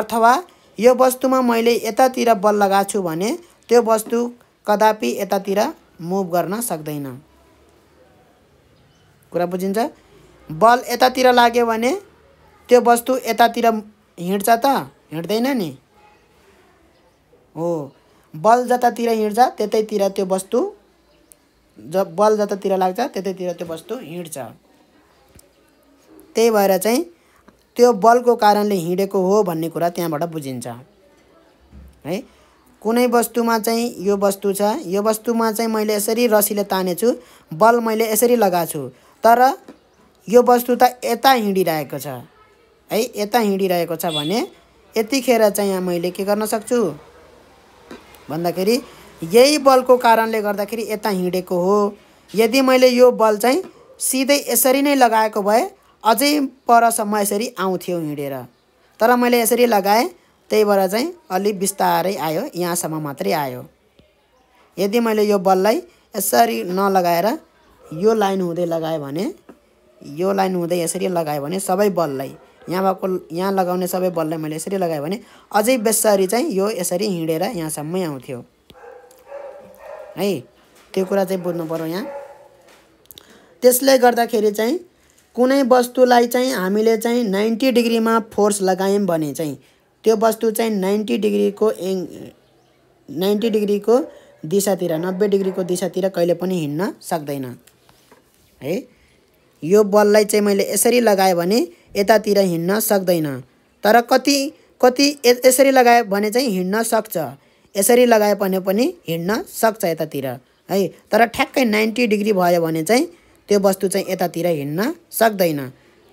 अथवा यो वस्तुमा मैले यतातिर बल लगाएको छु भने त्यो वस्तु कदापि यतातिर मुभ गर्न सक्दैन कुरा बुझिन्छ बल यतातिर लाग्यो भने त्यो वस्तु यतातिर हिँड्छ त हिँड्दैन नि हो बल जतातिर हिँड्छ त्यतैतिर त्यो वस्तु ज बल जतातिर लाग्छ त्यतैतिर त्यो वस्तु हिँड्छ त्यही भएर चाहिँ त्यो बलको कारणले हिँडेको हो भन्ने कुरा त्यहाँबाट बुझिन्छ है कुनै वस्तुमा चाहिँ यो वस्तु छ यो वस्तुमा चाहिँ मैले यसरी रसीले तानेछु बल मैले यसरी लगाएको तर यो वस्तु त यता हिँडिरहेको छ है यता हिँडिरहेको छ भने यतिखेर चाहिँ यहाँ मैले के गर्न सक्छु भन्दाखेरि यही बलको कारणले गर्दाखेरि यता हिँडेको हो यदि मैले यो बल चाहिँ सिधै यसरी नै लगाएको भए अझै परसम्म यसरी आउँथ्यो हिँडेर तर मैले यसरी लगाएँ त्यहीबाट चाहिँ अलि बिस्तारै आयो यहाँसम्म मात्रै आयो यदि मैले यो बललाई यसरी नलगाएर यो लाइन हुँदै लगाएँ भने यो लाइन हुँदै यसरी लगायो भने सबै बललाई यहाँ भएको यहाँ लगाउने सबै बललाई मैले यसरी लगाएँ भने अझै बेसरी चाहिँ यो यसरी हिँडेर यहाँसम्मै आउँथ्यो है त्यो कुरा चाहिँ बुझ्नु पऱ्यो यहाँ त्यसले गर्दाखेरि चाहिँ कुनै वस्तुलाई चाहिँ हामीले चाहिँ नाइन्टी डिग्रीमा फोर्स लगायौँ भने चाहिँ त्यो वस्तु चाहिँ नाइन्टी डिग्रीको एङ नाइन्टी डिग्रीको दिशातिर नब्बे डिग्रीको दिशातिर कहिले पनि हिँड्न सक्दैन है यो बललाई चाहिँ मैले यसरी लगाएँ भने यतातिर हिँड्न सक्दैन तर कति कति यसरी लगायो भने चाहिँ हिँड्न सक्छ यसरी लगाए भने पनि हिँड्न सक्छ यतातिर है तर ठ्याक्कै नाइन्टी डिग्री भयो भने चाहिँ त्यो वस्तु चाहिँ यतातिर हिँड्न सक्दैन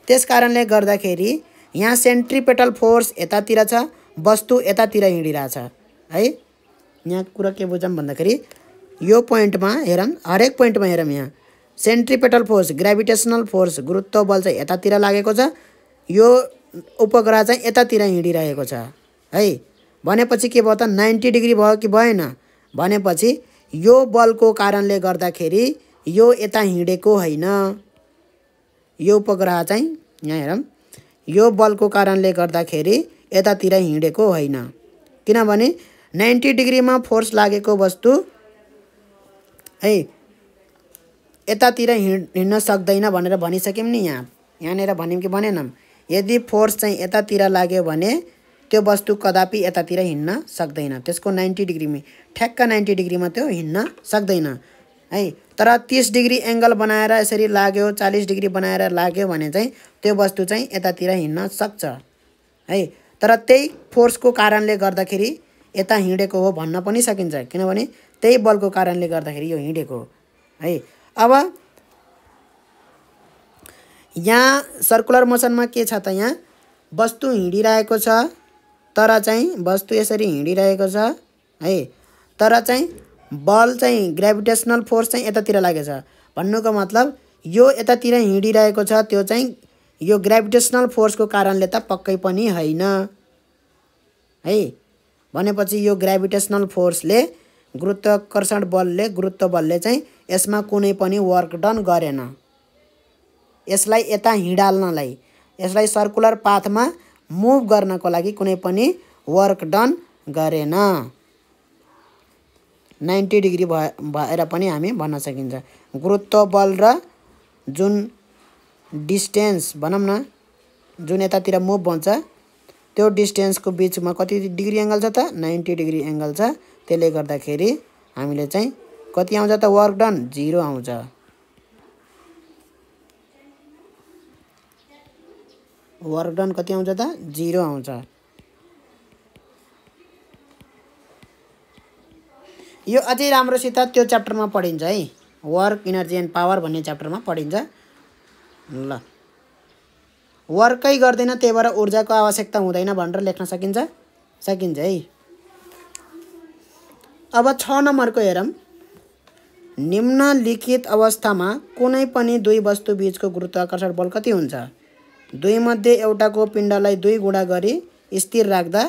त्यस कारणले गर्दाखेरि यहाँ सेन्ट्रिपेटल फोर्स यतातिर छ वस्तु यतातिर हिँडिरहेछ है यहाँ कुरा के बुझौँ भन्दाखेरि यो पोइन्टमा हेरौँ हरेक पोइन्टमा हेरौँ यहाँ सेन्ट्रिपेटल फोर्स ग्राभिटेसनल फोर्स गुरुत्व बल चाहिँ यतातिर लागेको छ यो उपग्रह चाहिँ यतातिर हिँडिरहेको छ है भनेपछि के भयो त नाइन्टी डिग्री भयो कि भएन भनेपछि यो बलको कारणले गर्दाखेरि यो यता हिँडेको होइन यो उपग्रह चाहिँ यहाँ हेरौँ यो बलको कारणले गर्दाखेरि यतातिर हिँडेको होइन किनभने नाइन्टी डिग्रीमा फोर्स लागेको वस्तु है यतातिर हिँड हिँड्न सक्दैन भनेर भनिसक्यौँ नि यहाँ यहाँनिर भन्यौँ कि भनेनौँ यदि फोर्स चाहिँ यतातिर लाग्यो भने त्यो वस्तु कदापि यतातिर हिँड्न सक्दैन त्यसको नाइन्टी डिग्रीमा ठ्याक्क नाइन्टी डिग्रीमा त्यो हिँड्न सक्दैन है तर तिस डिग्री एङ्गल बनाएर यसरी लाग्यो चालिस डिग्री बनाएर लाग्यो भने चाहिँ त्यो वस्तु चाहिँ यतातिर हिँड्न सक्छ है तर त्यही फोर्सको कारणले गर्दाखेरि यता हिँडेको हो भन्न पनि सकिन्छ किनभने त्यही बलको कारणले गर्दाखेरि यो हिँडेको हो है अब यहाँ सर्कुलर मोसनमा के छ त यहाँ वस्तु हिँडिरहेको छ तर चाहिँ वस्तु यसरी हिँडिरहेको छ है तर चाहिँ बल चाहिँ ग्राभिटेसनल फोर्स चाहिँ यतातिर लागेछ भन्नुको मतलब यो यतातिर हिँडिरहेको छ त्यो चाहिँ यो ग्राभिटेसनल फोर्सको कारणले त पक्कै पनि होइन है भनेपछि यो ग्राभिटेसनल फोर्सले गुरुत्वाकर्षण बलले गुरुत्व बलले चाहिँ यसमा कुनै पनि वर्क डन गरेन यसलाई यता हिँडाल्नलाई यसलाई सर्कुलर पाथमा मुभ गर्नको लागि कुनै पनि वर्क डन गरेन नाइन्टी डिग्री भएर पनि हामी भन्न सकिन्छ गुरुत्व बल र जुन डिस्टेन्स भनौँ न जुन यतातिर मुभ भन्छ त्यो डिस्टेन्सको बिचमा कति डिग्री एङ्गल छ त नाइन्टी डिग्री एङ्गल छ त्यसले गर्दाखेरि हामीले चाहिँ कति आउँछ त वर्क डन जिरो आउँछ वर्क डन कति आउँछ त जिरो आउँछ यो अझै राम्रोसित त्यो च्याप्टरमा पढिन्छ है वर्क इनर्जी एन्ड पावर भन्ने च्याप्टरमा पढिन्छ ल वर्कै गर्दैन त्यही भएर ऊर्जाको आवश्यकता हुँदैन भनेर लेख्न सकिन्छ सकिन्छ है अब छ नम्बरको हेरौँ निम्नलिखित अवस्थामा कुनै पनि दुई वस्तु वस्तुबिचको गुरुत्वाकर्षण बल कति हुन्छ दुईमध्ये एउटाको पिण्डलाई दुई गुणा गरी स्थिर राख्दा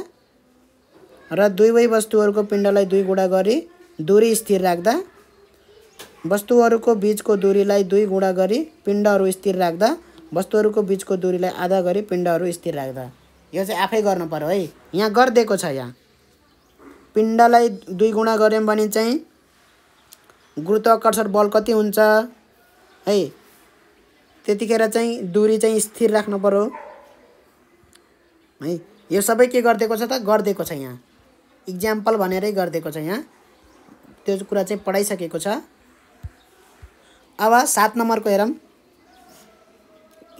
र दुवै वस्तुहरूको पिण्डलाई दुई गुणा गरी दूरी स्थिर राख्दा वस्तुहरूको बिचको दूरीलाई दुई गुणा गरी पिण्डहरू स्थिर राख्दा वस्तुहरूको बिचको दूरीलाई आधा गरी पिण्डहरू स्थिर राख्दा यो चाहिँ आफै गर्नु पऱ्यो है यहाँ गरिदिएको छ यहाँ पिण्डलाई दुई गुणा गऱ्यौँ भने चाहिँ गुरुत्वाकर्षण बल कति हुन्छ है त्यतिखेर चाहिँ दुरी चाहिँ स्थिर राख्नु पऱ्यो है यो सबै के गरिदिएको छ त गरिदिएको छ यहाँ इक्जाम्पल भनेरै गरिदिएको छ यहाँ त्यो कुरा चाहिँ पढाइसकेको छ अब सात नम्बरको हेरौँ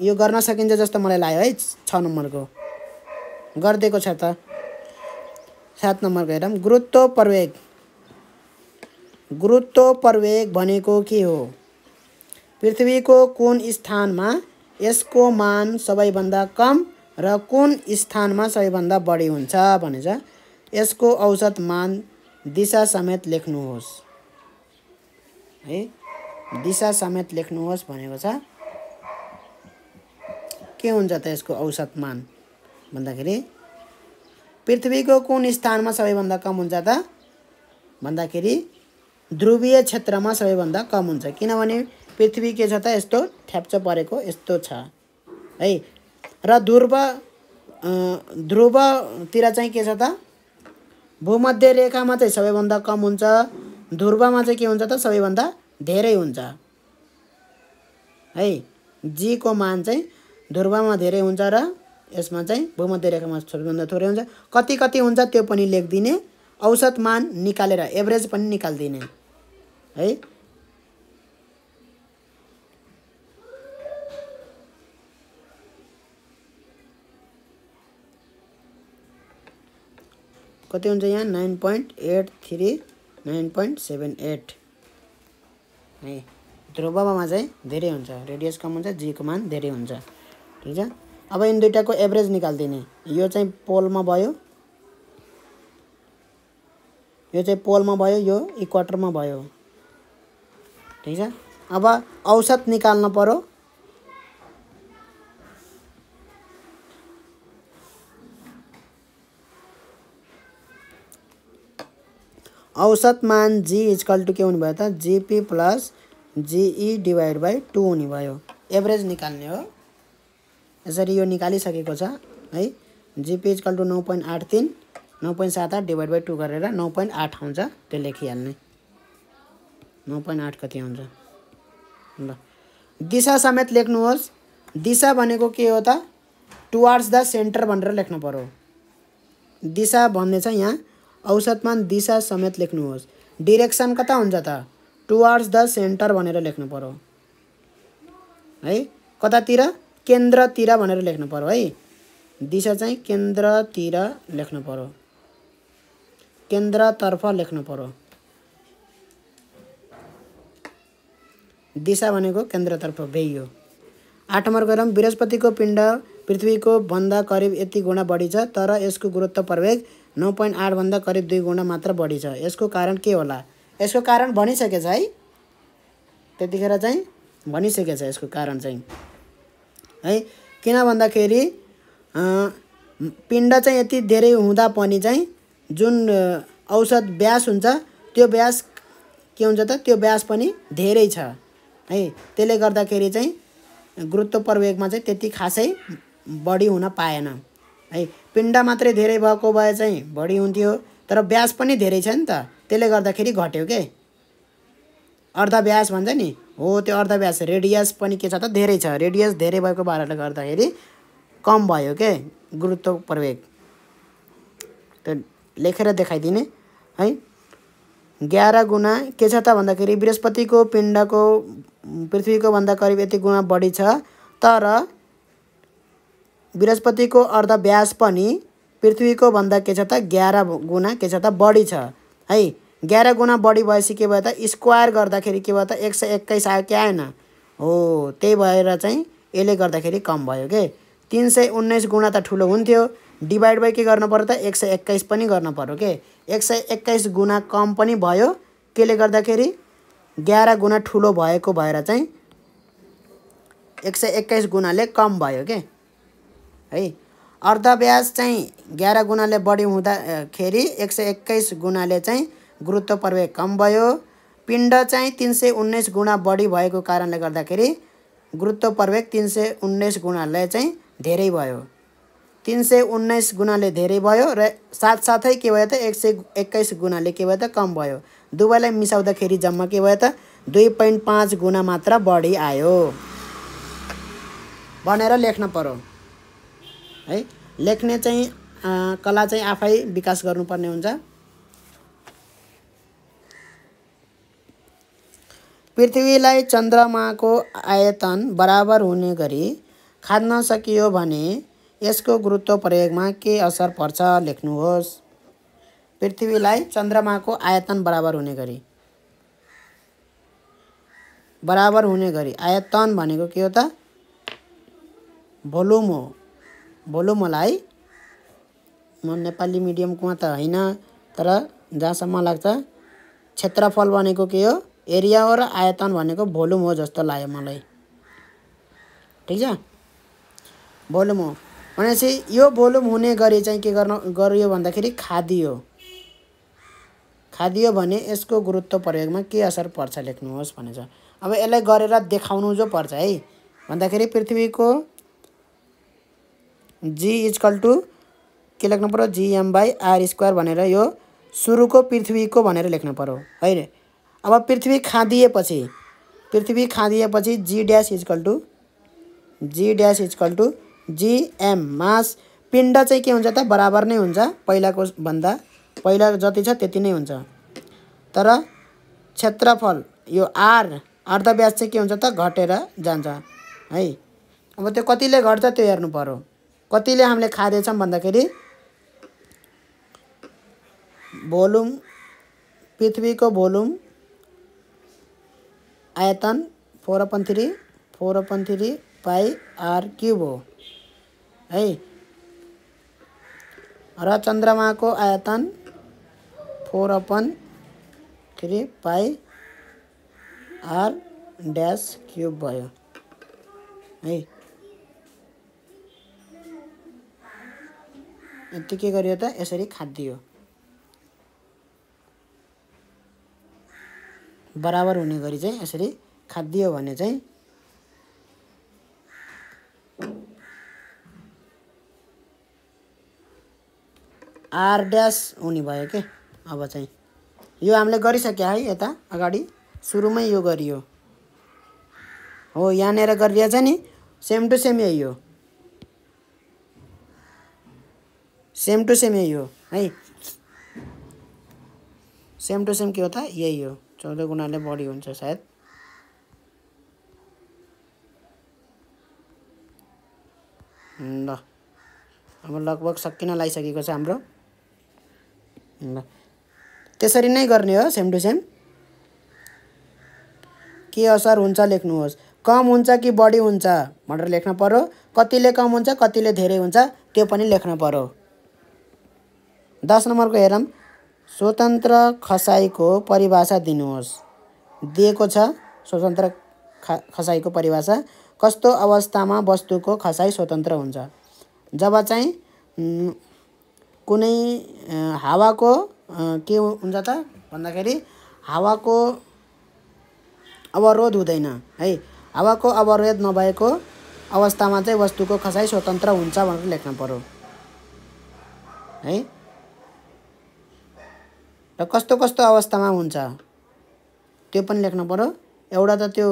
यो गर्न सकिन्छ जस्तो मलाई लाग्यो है छ नम्बरको गरिदिएको छ त सात नम्बरको हेरौँ गुरुत्व प्रवेग गुरुत्व प्रवेग भनेको के हो पृथ्वीको कुन स्थानमा यसको मान सबैभन्दा कम र कुन स्थानमा सबैभन्दा बढी हुन्छ भनेछ यसको औसत मान दिशा समेत लेख्नुहोस् है दिशा समेत लेख्नुहोस् भनेको छ के हुन्छ त यसको औसत मान भन्दाखेरि पृथ्वीको कुन स्थानमा सबैभन्दा कम हुन्छ त भन्दाखेरि ध्रुवीय क्षेत्रमा सबैभन्दा कम हुन्छ किनभने पृथ्वी के छ त यस्तो ठ्याप्चो परेको यस्तो छ है र ध्रुव ध्रुवतिर चाहिँ के छ त भूमध्य रेखामा चाहिँ सबैभन्दा कम हुन्छ ध्रुवमा चाहिँ के हुन्छ त सबैभन्दा धेरै हुन्छ है जीको मान चाहिँ ध्रुवमा धेरै हुन्छ र यसमा चाहिँ भूमध्य रेखामा सबैभन्दा थोरै हुन्छ कति कति हुन्छ त्यो पनि लेखिदिने औसत मान निकालेर एभरेज पनि निकालिदिने है कति हुन्छ यहाँ nine point eight three nine point seven eight है ध्रुवमा चाहिँ धेरै हुन्छ रेडियस कम हुन्छ जीको मान धेरै हुन्छ ठिक छ अब यिन दुइटाको एभरेज निकालिदिने यो चाहिँ पोलमा भयो यो चाहिँ पोलमा भयो यो इक्वाटरमा भयो ठिक छ अब औसत निकाल्नु पऱ्यो औसत मान जी इजकल टू के हुने भयो त GP plus GE divide by two हुने भयो एभरेज निकाल्ने हो यसरी यो निकालिसकेको छ है जिपी इजकल टू नौ पोइन्ट आठ तिन नौ पोइन्ट सात आठ डिभाइड बाई टू गरेर नौ पोइन्ट आठ आउँछ त्यो लेखिहाल्ने नौ पोइन्ट आठ कति आउँछ ल दिशा समेत लेख्नुहोस् दिशा भनेको के हो त टुवार्ड्स द सेन्टर भनेर लेख्नु पऱ्यो दिशा भन्ने छ यहाँ औसतमा दिशा समेत लेख्नुहोस् डिरेक्सन कता हुन्छ त टुवार्ड्स द सेन्टर भनेर लेख्नु पऱ्यो है कतातिर केन्द्रतिर भनेर लेख्नु पऱ्यो है दिशा चाहिँ केन्द्रतिर लेख्नु पऱ्यो केन्द्रतर्फ लेख्नु पऱ्यो दिशा भनेको केन्द्रतर्फ भेइयो आठ नम्बर गरौँ बृहस्पतिको पिण्ड पृथ्वीको भन्दा करिब यति गुणा बढी छ तर यसको गुरुत्व प्रवेग नौ पोइन्ट आठभन्दा करिब दुई गुणा मात्र बढी छ यसको कारण के होला यसको कारण भनिसकेछ है त्यतिखेर चाहिँ भनिसकेछ यसको कारण चाहिँ है किन भन्दाखेरि पिण्ड चाहिँ यति धेरै हुँदा पनि चाहिँ जुन औसत ब्यास हुन्छ त्यो ब्यास के हुन्छ त त्यो ब्यास पनि धेरै छ है त्यसले गर्दाखेरि चाहिँ गुरुत्व प्रवेगमा चाहिँ त्यति खासै बढी हुन पाएन है पिण्ड मात्रै धेरै भएको भए चाहिँ बढी हुन्थ्यो तर ब्यास पनि धेरै छ नि त त्यसले गर्दाखेरि घट्यो के अर्ध ब्यास भन्छ नि हो त्यो अर्ध ब्यास रेडियस पनि के छ त धेरै छ रेडियस धेरै भएको भएकोले गर्दाखेरि कम भयो के गुरुत्व प्रवेग त्यो लेखेर देखाइदिने है ग्यार गुणा के छ त भन्दाखेरि बृहस्पतिको पिण्डको पृथ्वीको भन्दा करिब यति गुणा बढी छ तर बृहस्पतिको व्यास पनि पृथ्वीको भन्दा के छ त ग्यार गुणा के छ त बढी छ है ग्यार गुणा बढी भएपछि के भयो त स्क्वायर गर्दाखेरि के भयो त एक सय एक्काइस आयो कि आएन हो त्यही भएर चाहिँ यसले गर्दाखेरि कम भयो के तिन सय उन्नाइस गुणा त ठुलो हुन्थ्यो डिभाइड बाई के गर्नु पर्यो त एक सय एक्काइस पनि गर्नु पऱ्यो के एक सय एक्काइस गुणा कम पनि भयो केले गर्दाखेरि ग्यार गुणा ठुलो भएको भएर चाहिँ एक सय एक्काइस गुणाले कम भयो के है ब्याज चाहिँ ग्यार गुणाले बढी हुँदाखेरि एक सय एक्काइस गुणाले चाहिँ गुरुत्व प्रवेग कम भयो पिण्ड चाहिँ तिन सय उन्नाइस गुणा बढी भएको कारणले गर्दाखेरि गुरुत्व प्रवेग तिन सय उन्नाइस गुणाले चाहिँ धेरै भयो तिन सय उन्नाइस गुणाले धेरै भयो र साथसाथै के भयो त एक सय एक्काइस गुणाले के भयो त कम भयो दुवैलाई मिसाउँदाखेरि जम्मा के भयो त दुई पोइन्ट पाँच गुणा मात्र बढी आयो भनेर लेख्न पऱ्यो है लेख्ने चाहिँ कला चाहिँ आफै विकास गर्नुपर्ने हुन्छ पृथ्वीलाई चन्द्रमाको आयतन बराबर हुने गरी खाद्न सकियो भने यसको गुरुत्व प्रयोगमा के असर पर्छ लेख्नुहोस् पृथ्वीलाई चन्द्रमाको आयतन बराबर हुने गरी बराबर हुने गरी आयतन भनेको के हो त भोलुम हो बोलो मलाई म नेपाली मिडियमकोमा त होइन तर जहाँसम्म लाग्छ क्षेत्रफल भनेको के हो एरिया हो र आयतन भनेको भोलुम हो जस्तो लाग्यो मलाई ठिक छ भोलुम हो भनेपछि यो भोलुम हुने गरी चाहिँ के गर्नु गरियो भन्दाखेरि खादियो खादियो भने यसको गुरुत्व प्रयोगमा के असर पर्छ लेख्नुहोस् भनेछ अब यसलाई गरेर देखाउनु जो पर्छ है भन्दाखेरि पृथ्वीको जी इजकल टु के लेख्नु पऱ्यो जिएम बाई आर स्क्वायर भनेर यो सुरुको पृथ्वीको भनेर लेख्नु पऱ्यो होइन अब पृथ्वी खाँदिएपछि पृथ्वी खाँदिएपछि G dash is equal two G dash is equal to GM mass पिण्ड चाहिँ के हुन्छ त बराबर नै हुन्छ पहिलाको भन्दा पहिला जति छ त्यति नै हुन्छ तर क्षेत्रफल यो आर अर्धव्यास चाहिँ के हुन्छ त घटेर जान्छ है अब त्यो कतिले घट्छ त्यो हेर्नु पऱ्यो कतिले हामीले खाँदैछौँ भन्दाखेरि भोल्युम पृथ्वीको भोल्युम आयतन four upon three four upon three pi R cube हो है र चन्द्रमाको आयतन four upon three pi R dash cube भयो है अनि त्यो के गरियो त यसरी खादियो बराबर हुने गरी चाहिँ यसरी खादियो भने चाहिँ आर ड्यास हुने भयो के अब चाहिँ यो हामीले गरिसक्यो है यता अगाडि सुरुमै यो गरियो हो यहाँनिर गरिरहेछ नि सेम टु सेम यही हो सेम टु सेम यही हो है सेम टु सेम के हो त यही हो चौध गुणाले बढी हुन्छ सायद ल अब लगभग सकिन लगाइसकेको छ हाम्रो ल त्यसरी नै गर्ने हो सेम टु सेम के असर हुन्छ लेख्नुहोस् कम हुन्छ कि बढी हुन्छ भनेर लेख्न पऱ्यो कतिले कम हुन्छ कतिले धेरै हुन्छ त्यो पनि लेख्न पऱ्यो दस नम्बरको हेरौँ स्वतन्त्र खसाईको परिभाषा दिनुहोस् दिएको छ स्वतन्त्र खसाईको खसाईको परिभाषा कस्तो अवस्थामा वस्तुको खसाई स्वतन्त्र हुन्छ जब चाहिँ कुनै हावाको के हुन्छ त भन्दाखेरि हावाको अवरोध हुँदैन है हावाको अवरोध नभएको अवस्थामा चाहिँ वस्तुको खसाई स्वतन्त्र हुन्छ भनेर लेख्न पऱ्यो है र कस्तो कस्तो अवस्थामा हुन्छ त्यो पनि लेख्नु पऱ्यो एउटा त त्यो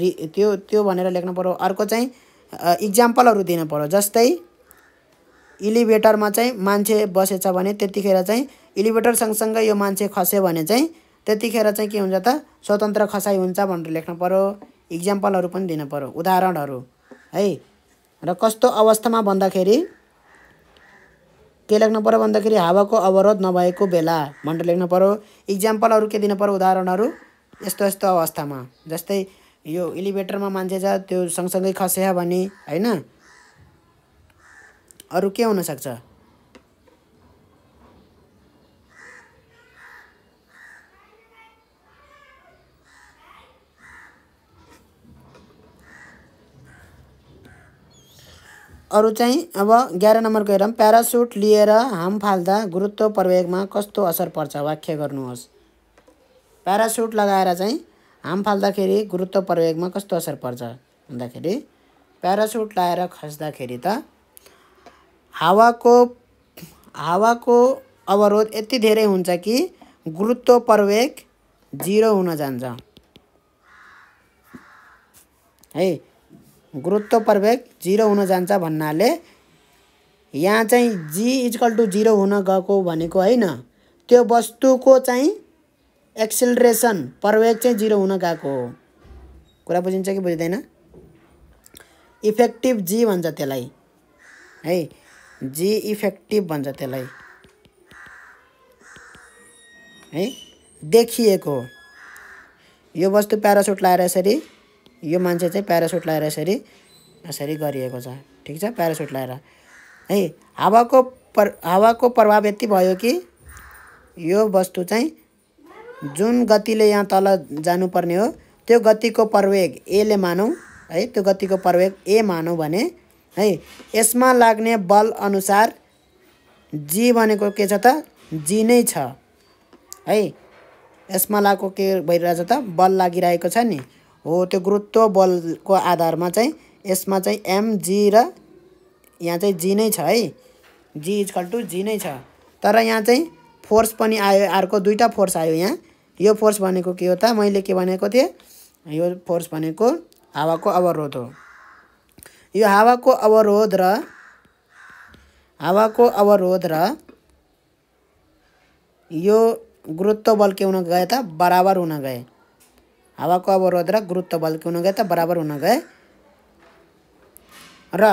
रि त्यो त्यो भनेर लेख्नु पऱ्यो अर्को चाहिँ इक्जाम्पलहरू दिनु पऱ्यो जस्तै इलिभेटरमा चाहिँ मान्छे बसेछ भने त्यतिखेर चाहिँ इलिभेटर सँगसँगै यो मान्छे खस्यो भने चाहिँ त्यतिखेर चाहिँ के हुन्छ त स्वतन्त्र खसाइ हुन्छ भनेर लेख्नु पऱ्यो इक्जाम्पलहरू पनि दिनु पऱ्यो उदाहरणहरू है र कस्तो अवस्थामा भन्दाखेरि के लेख्नु पऱ्यो भन्दाखेरि हावाको अवरोध नभएको बेला भनेर लेख्नु पऱ्यो इक्जाम्पलहरू के दिनु पऱ्यो उदाहरणहरू यस्तो यस्तो अवस्थामा जस्तै यो इलिभेटरमा मान्छे छ त्यो सँगसँगै खस्या भने होइन अरू के हुनसक्छ अरू चाहिँ अब ग्यार नम्बरको हेरौँ प्यारासुट लिएर हाम फाल्दा गुरुत्व प्रवेगमा कस्तो असर पर्छ वाक्य गर्नुहोस् प्यारासुट लगाएर चाहिँ हाम फाल्दाखेरि गुरुत्व प्रवेगमा कस्तो असर पर्छ भन्दाखेरि प्यारासुट लगाएर खस्दाखेरि त हावाको हावाको अवरोध यति धेरै हुन्छ कि गुरुत्व प्रवेग जिरो हुन जान्छ है गुरुत्व प्रवेग जिरो हुन जान्छ भन्नाले यहाँ चाहिँ जी इजकल टु जिरो हुन गएको भनेको होइन त्यो वस्तुको चाहिँ एक्सिलरेसन प्रवेग चाहिँ जिरो हुन गएको हो कुरा बुझिन्छ कि बुझ्दैन इफेक्टिभ जी भन्छ त्यसलाई है जी इफेक्टिभ भन्छ त्यसलाई है देखिएको यो वस्तु प्यारासुट लाएर यसरी यो मान्छे चाहिँ प्यारासुट लगाएर यसरी यसरी गरिएको छ ठिक छ प्यारासुट लगाएर है हावाको पर हावाको प्रभाव यति भयो कि यो वस्तु चाहिँ जुन गतिले यहाँ तल जानुपर्ने हो त्यो गतिको प्रवेग एले मानौँ है त्यो गतिको प्रवेग ए मानौँ भने है यसमा लाग्ने बल अनुसार जी भनेको के छ त जी नै छ है यसमा लागेको के भइरहेछ त बल लागिरहेको छ नि हो त्यो गुरुत्व बलको आधारमा चाहिँ यसमा चाहिँ एमजी र यहाँ चाहिँ जी नै छ है जी इजकल टु जी नै छ तर यहाँ चाहिँ फोर्स पनि आयो अर्को दुईवटा फोर्स आयो यहाँ यो फोर्स भनेको के हो त मैले के भनेको थिएँ यो फोर्स भनेको हावाको अवरोध हो यो हावाको अवरोध र हावाको अवरोध र यो गुरुत्व बल के हुन गए त बराबर हुन गए हावाको अवरोध र गुरुत्व बल के हुन गए त बराबर हुन गए र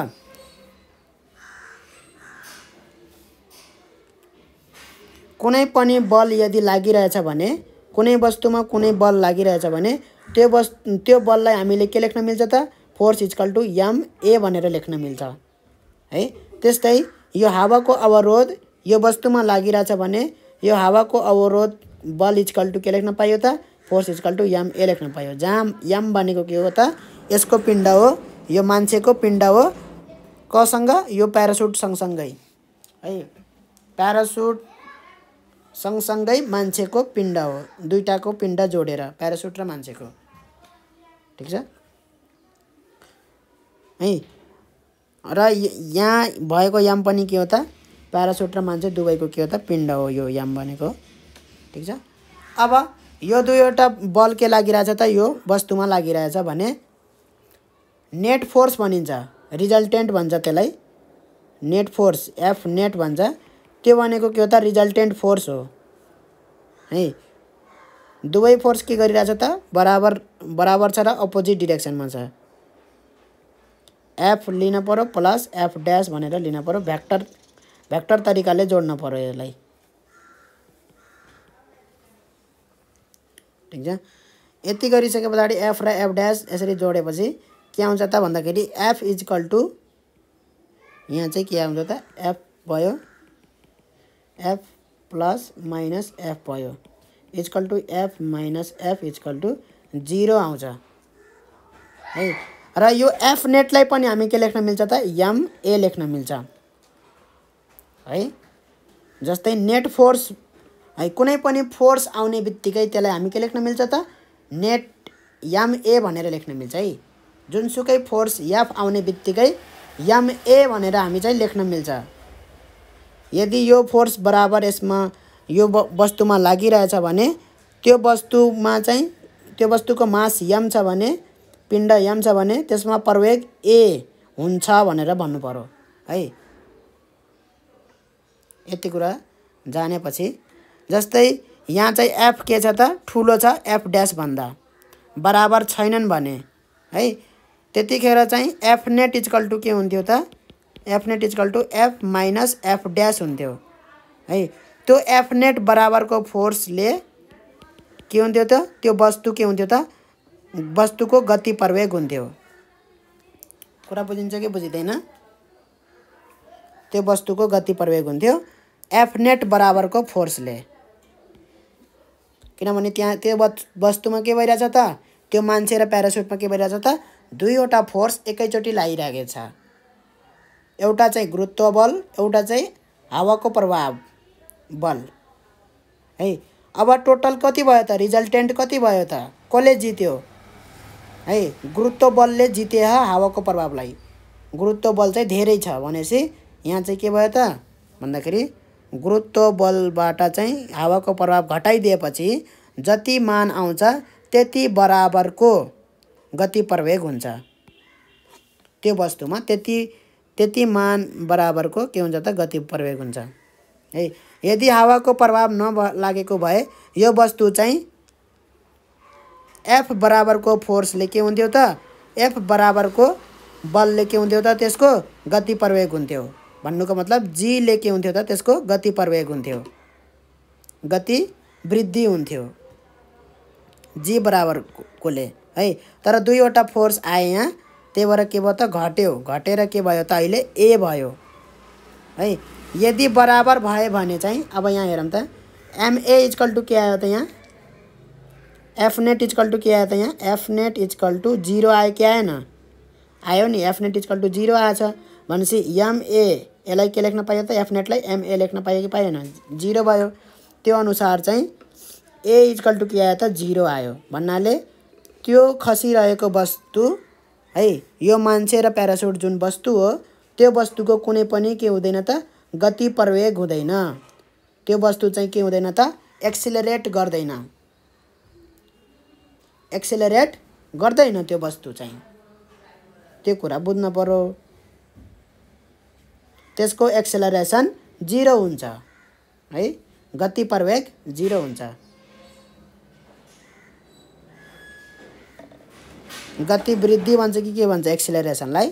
कुनै पनि बल यदि लागिरहेछ भने कुनै वस्तुमा कुनै बल लागिरहेछ भने त्यो वस् त्यो बललाई हामीले के लेख्न मिल्छ त फोर्स इजकल टु ए भनेर लेख्न मिल्छ है त्यस्तै यो हावाको अवरोध यो वस्तुमा लागिरहेछ भने यो हावाको अवरोध बल इजकल टु के लेख्न पाइयो त force is is equal two m a लेख्नु पायो जहाँ याम भनेको के हो त यसको पिण्ड हो यो मान्छेको पिण्ड हो कसँग यो प्यारासुट सँगसँगै है प्यारासुट सँगसँगै मान्छेको पिण्ड हो दुइटाको पिण्ड जोडेर प्यारासुट र मान्छेको ठिक छ है र यहाँ भएको याम पनि के हो त प्यारासुट र मान्छे दुवैको के हो त पिण्ड हो यो याम भनेको ठिक छ अब यो दुईवटा बल के लागिरहेछ त यो वस्तुमा लागिरहेछ भने नेट फोर्स भनिन्छ रिजल्टेन्ट भन्छ त्यसलाई नेट फोर्स एफ नेट भन्छ त्यो भनेको के हो त रिजल्टेन्ट फोर्स हो है दुवै फोर्स के गरिरहेछ त बराबर बराबर छ र अपोजिट डिरेक्सनमा छ एफ लिन पऱ्यो प्लस एफ ड्यास भनेर लिन पऱ्यो भ्याक्टर भ्याक्टर तरिकाले जोड्न पऱ्यो यसलाई ठिक छ यति गरिसके पछाडि एफ र एफ ड्यास यसरी जोडेपछि के आउँछ त भन्दाखेरि एफ इजकल टु यहाँ चाहिँ के आउँछ त एफ भयो एफ प्लस माइनस एफ भयो is equal two F minus F is equal two zero आउँछ है र यो एफ नेटलाई पनि हामी के लेख्न मिल्छ त ए लेख्न मिल्छ है जस्तै नेट फोर्स है कुनै पनि फोर्स आउने बित्तिकै त्यसलाई हामी के लेख्न मिल्छ त नेट याम ए भनेर लेख्न मिल्छ है जुनसुकै फोर्स याफ आउने बित्तिकै याम ए भनेर हामी चाहिँ लेख्न मिल्छ यदि यो फोर्स बराबर यसमा यो वस्तुमा लागिरहेछ भने त्यो वस्तुमा चाहिँ त्यो वस्तुको मास यम छ भने पिण्ड यम छ भने त्यसमा प्रवेग ए हुन्छ भनेर भन्नु पऱ्यो है यति कुरा जानेपछि जस्तै यहाँ चाहिँ एफ के छ त ठुलो छ एफ ड्यास भन्दा बराबर छैनन् भने है त्यतिखेर चाहिँ एफ नेट इजकल टु के हुन्थ्यो त F net is equal two F minus F dash हुन्थ्यो है त्यो एफ नेट बराबरको फोर्सले के हुन्थ्यो त त्यो वस्तु के हुन्थ्यो त वस्तुको गति प्रवेग हुन्थ्यो कुरा बुझिन्छ कि बुझिँदैन त्यो वस्तुको गति प्रवेग हुन्थ्यो एफ नेट बराबरको फोर्सले किनभने त्यहाँ त्यो वस्तुमा के भइरहेछ त त्यो मान्छे र प्यारासुटमा के भइरहेछ त दुईवटा फोर्स एकैचोटि लगाइरहेको छ एउटा चाहिँ गुरुत्व बल एउटा चाहिँ हावाको प्रभाव बल है अब टोटल कति भयो त रिजल्टेन्ट कति भयो त कसले जित्यो है गुरुत्व बलले जिते हावाको प्रभावलाई गुरुत्व बल चाहिँ धेरै छ भनेपछि यहाँ चाहिँ के भयो त भन्दाखेरि गुरुत्व बलबाट चाहिँ हावाको प्रभाव घटाइदिएपछि जति मान आउँछ त्यति बराबरको गति प्रवेग हुन्छ त्यो वस्तुमा त्यति त्यति मान बराबरको के हुन्छ त गति प्रवेग हुन्छ है यदि हावाको प्रभाव नभ लागेको भए यो वस्तु चाहिँ एफ बराबरको फोर्सले के हुन्थ्यो त एफ बराबरको बलले के हुन्थ्यो त त्यसको गति प्रवेग हुन्थ्यो भन्नुको मतलब जीले के हुन्थ्यो त त्यसको गति प्रवेग हुन्थ्यो गति वृद्धि हुन्थ्यो जी बराबरकोले है तर दुईवटा फोर्स आए यहाँ त्यही भएर के भयो त घट्यो घटेर के भयो त अहिले ए भयो है यदि बराबर भयो भने चाहिँ अब यहाँ हेरौँ त एमए इजकल टु के आयो त यहाँ एफ नेट इजकल टु के आयो त यहाँ F net is equal two zero आयो कि आएन आयो नि F net is equal two zero आएछ भनेपछि एमए यसलाई के लेख्न पाइयो त एफ नेटलाई एमए लेख्न पाइयो कि पाएन जिरो भयो त्यो अनुसार चाहिँ ए इजकल टु के आयो त जिरो आयो भन्नाले त्यो खसिरहेको वस्तु है यो मान्छे र प्यारासुट जुन वस्तु हो त्यो वस्तुको कुनै पनि के हुँदैन त गति प्रवेग हुँदैन त्यो वस्तु चाहिँ के हुँदैन त एक्सिलरेट गर्दैन एक्सिलरेट गर्दैन त्यो वस्तु चाहिँ त्यो कुरा बुझ्न पऱ्यो त्यसको एक्सेलरेसन जिरो हुन्छ है गति प्रवेग जिरो हुन्छ गति वृद्धि भन्छ कि के भन्छ एक्सिलेरेसनलाई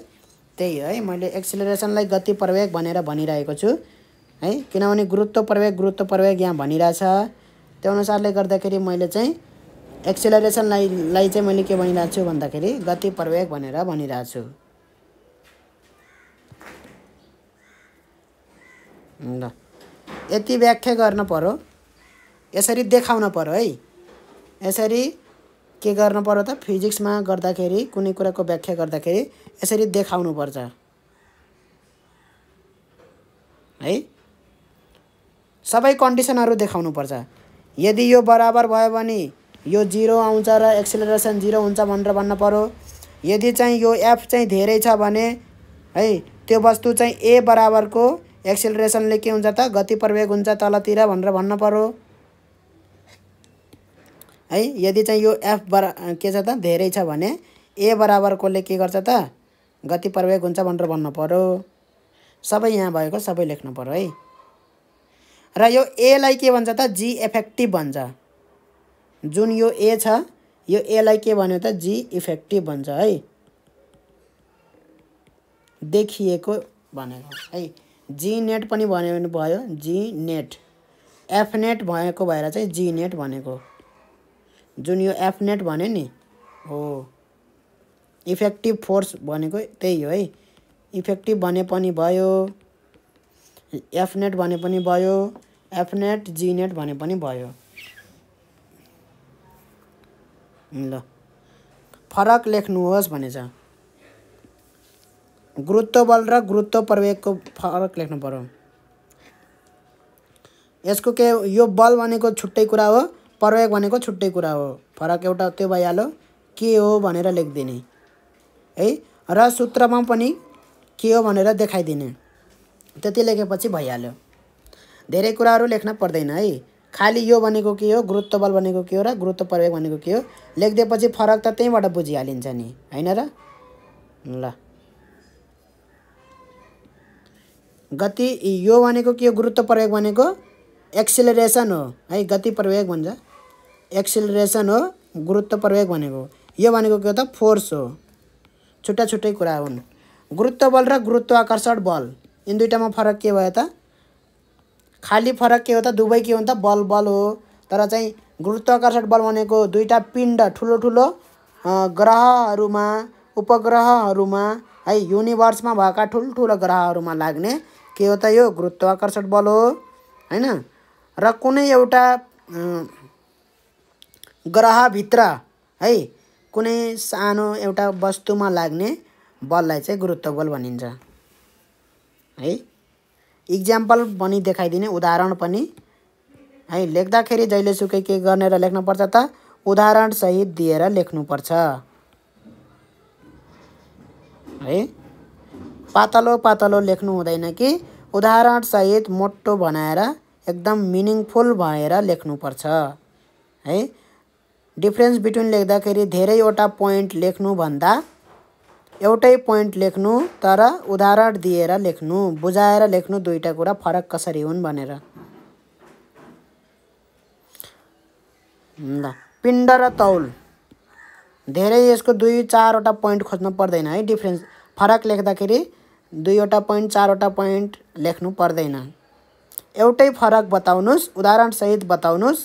त्यही है मैले एक्सिलेरेसनलाई गति प्रवेग भनेर भनिरहेको छु है किनभने गुरुत्व प्रवेग गुरुत्व प्रवेग यहाँ भनिरहेछ त्यो अनुसारले गर्दाखेरि मैले चाहिँ एक्सिलेरेसनलाई लाई चाहिँ मैले के भनिरहेको छु भन्दाखेरि गति प्रवेग भनेर भनिरहेको छु ल यति व्याख्या गर्न पऱ्यो यसरी देखाउन पऱ्यो है यसरी के गर्नु पऱ्यो त फिजिक्समा गर्दाखेरि कुनै कुराको व्याख्या गर्दाखेरि यसरी देखाउनु पर्छ है सबै कन्डिसनहरू पर्छ यदि यो बराबर भयो भने यो जिरो आउँछ र एक्सिलरेसन जिरो हुन्छ भनेर भन्नु पऱ्यो यदि चाहिँ यो एफ चाहिँ धेरै छ भने है त्यो वस्तु चाहिँ ए बराबरको एक्सिलरेसनले के हुन्छ त गति प्रवेग हुन्छ तलतिर भनेर भन्न पऱ्यो है यदि चाहिँ यो एफ बरा के छ त धेरै छ भने ए बराबरकोले के गर्छ त गति प्रवेग हुन्छ भनेर भन्नु पऱ्यो सबै यहाँ भएको सबै लेख्नु पऱ्यो है र यो एलाई के भन्छ त जी इफेक्टिभ भन्छ जुन यो ए छ यो एलाई के भन्यो त जी इफेक्टिभ भन्छ है देखिएको भनेको है जी नेट पनि भन्यो भयो जी नेट एफ नेट भएको भएर चाहिँ जी नेट भनेको जुन यो एफ नेट भन्यो नि हो इफेक्टिभ फोर्स भनेको त्यही हो है इफेक्टिभ भने पनि भयो एफ नेट भने पनि भयो एफ नेट जी नेट भने पनि भयो ल फरक लेख्नुहोस् भनेछ गुरुत्व बल र गुरुत्व प्रवेगको फरक लेख्नु पऱ्यो यसको के यो बल भनेको छुट्टै कुरा हो प्रवेग भनेको छुट्टै कुरा हो फरक एउटा त्यो भइहाल्यो के हो भनेर लेखिदिने है र सूत्रमा पनि के हो भनेर देखाइदिने त्यति लेखेपछि भइहाल्यो धेरै कुराहरू लेख्न पर्दैन है खालि यो भनेको के हो गुरुत्व बल भनेको के हो र गुरुत्व प्रवेग भनेको के हो लेखिदिएपछि फरक त त्यहीँबाट बुझिहालिन्छ नि होइन र ल गति यो भनेको के हो गुरुत्व प्रयोग भनेको एक्सिलरेसन हो है गति प्रवेग भन्छ एक्सिलरेसन हो गुरुत्व प्रवेग भनेको यो भनेको के हो त फोर्स हो छुट्टा छुट्टै कुरा हुन् गुरुत्व बल र गुरुत्वाकर्षण बल यिन दुइटामा फरक के भयो त खालि फरक के हो त दुवै के हो त बल बल हो तर चाहिँ गुरुत्वाकर्षण बल भनेको दुईवटा पिण्ड ठुलो ठुलो ग्रहहरूमा उपग्रहहरूमा है युनिभर्समा भएका ठुल्ठुलो ग्रहहरूमा लाग्ने के हो त यो गुरुत्वाकर्षण बल हो होइन र कुनै एउटा ग्रहभित्र है कुनै सानो एउटा वस्तुमा लाग्ने बललाई चाहिँ गुरुत्व बल भनिन्छ है इक्जाम्पल पनि देखाइदिने उदाहरण पनि है लेख्दाखेरि जहिलेसुकै के गर्ने र लेख्नुपर्छ त उदाहरणसहित दिएर लेख्नुपर्छ है पातलो पातलो लेख्नु हुँदैन कि उदाहरणसहित मोटो बनाएर एकदम मिनिङफुल भएर लेख्नुपर्छ है डिफ्रेन्स बिट्विन लेख्दाखेरि धेरैवटा पोइन्ट लेख्नुभन्दा एउटै पोइन्ट लेख्नु तर उदाहरण दिएर लेख्नु बुझाएर लेख्नु दुईवटा कुरा फरक कसरी हुन् भनेर ल पिण्ड र तौल धेरै यसको दुई चारवटा पोइन्ट खोज्नु पर्दैन है डिफ्रेन्स फरक लेख्दाखेरि दुईवटा पोइन्ट चारवटा पोइन्ट लेख्नु पर्दैन एउटै फरक बताउनुहोस् उदाहरणसहित बताउनुहोस्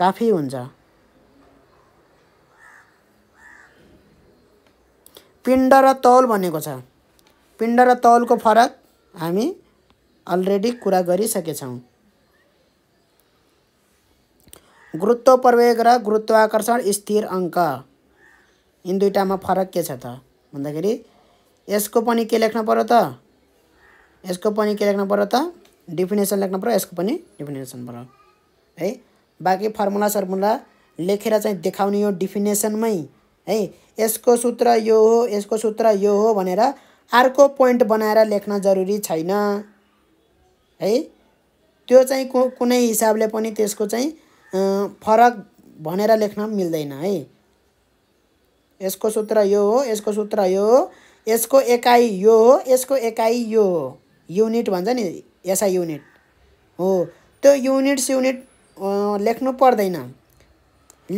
काफी हुन्छ पिण्ड र तौल भनेको छ पिण्ड र तौलको फरक हामी अलरेडी कुरा गरिसकेछौँ गुरुत्व प्रवेग र गुरुत्वाकर्षण स्थिर अङ्क यिन दुइटामा फरक के छ त भन्दाखेरि यसको पनि के लेख्नु पऱ्यो त यसको पनि के लेख्नु पऱ्यो त डिफिनेसन लेख्नु पऱ्यो यसको पनि डिफिनेसन पऱ्यो है बाँकी फर्मुला सर्मुला लेखेर चाहिँ देखाउने यो डिफिनेसनमै है यसको सूत्र यो हो यसको सूत्र यो हो भनेर अर्को पोइन्ट बनाएर लेख्न जरुरी छैन है त्यो चाहिँ कु कुनै हिसाबले पनि त्यसको चाहिँ फरक भनेर लेख्न मिल्दैन है यसको सूत्र यो हो यसको सूत्र यो हो यसको एकाइ यो हो यसको एकाइ यो हो युनिट भन्छ नि एसआई युनिट हो त्यो युनिट्स युनिट लेख्नु पर्दैन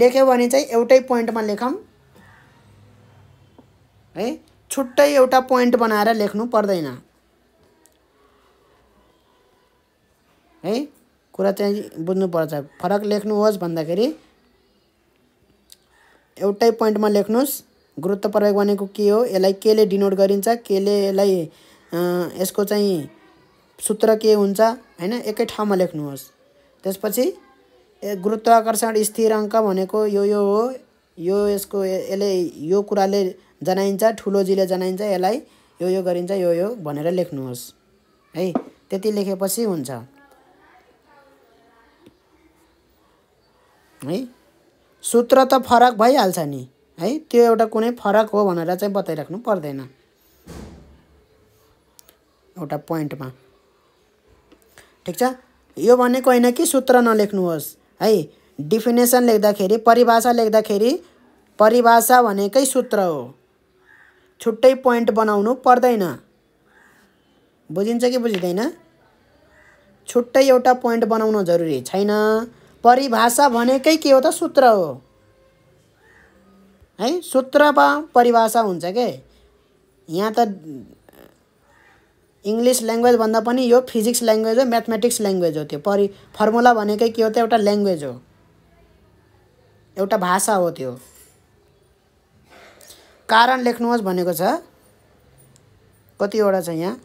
लेख्यो भने चाहिँ एउटै पोइन्टमा लेखौँ है छुट्टै एउटा पोइन्ट बनाएर लेख्नु पर्दैन है कुरा चाहिँ बुझ्नुपर्छ फरक लेख्नुहोस् भन्दाखेरि एउटै पोइन्टमा लेख्नुहोस् प्रयोग भनेको के हो यसलाई केले डिनोट गरिन्छ केले यसलाई यसको चाहिँ सूत्र के हुन्छ होइन एकै ठाउँमा लेख्नुहोस् त्यसपछि गुरुत्वाकर्षण स्थिर अङ्क भनेको यो यो हो यो यसको यसले यो कुराले जनाइन्छ ठुलोजीले जनाइन्छ यसलाई यो यो गरिन्छ यो यो भनेर लेख्नुहोस् है त्यति लेखेपछि हुन्छ है सूत्र त फरक भइहाल्छ नि है त्यो एउटा कुनै फरक हो भनेर चाहिँ बताइराख्नु पर्दैन एउटा पोइन्टमा ठिक छ यो भनेको होइन कि सूत्र नलेख्नुहोस् है डिफिनेसन लेख्दाखेरि परिभाषा लेख्दाखेरि परिभाषा भनेकै सूत्र हो छुट्टै पोइन्ट बनाउनु पर्दैन बुझिन्छ कि बुझिँदैन छुट्टै एउटा पोइन्ट बनाउनु जरुरी छैन परिभाषा भनेकै के हो त सूत्र हो है सूत्र परिभाषा हुन्छ के यहाँ त इङ्ग्लिस ल्याङ्ग्वेजभन्दा पनि यो फिजिक्स ल्याङ्ग्वेज हो म्याथमेटिक्स ल्याङ्ग्वेज हो त्यो परि फर्मुला भनेकै के हो त एउटा ल्याङ्ग्वेज हो एउटा भाषा हो त्यो कारण लेख्नुहोस् भनेको छ कतिवटा छ यहाँ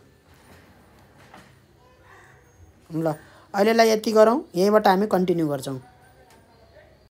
ल अहिलेलाई यति गरौँ यहीँबाट हामी कन्टिन्यू गर्छौँ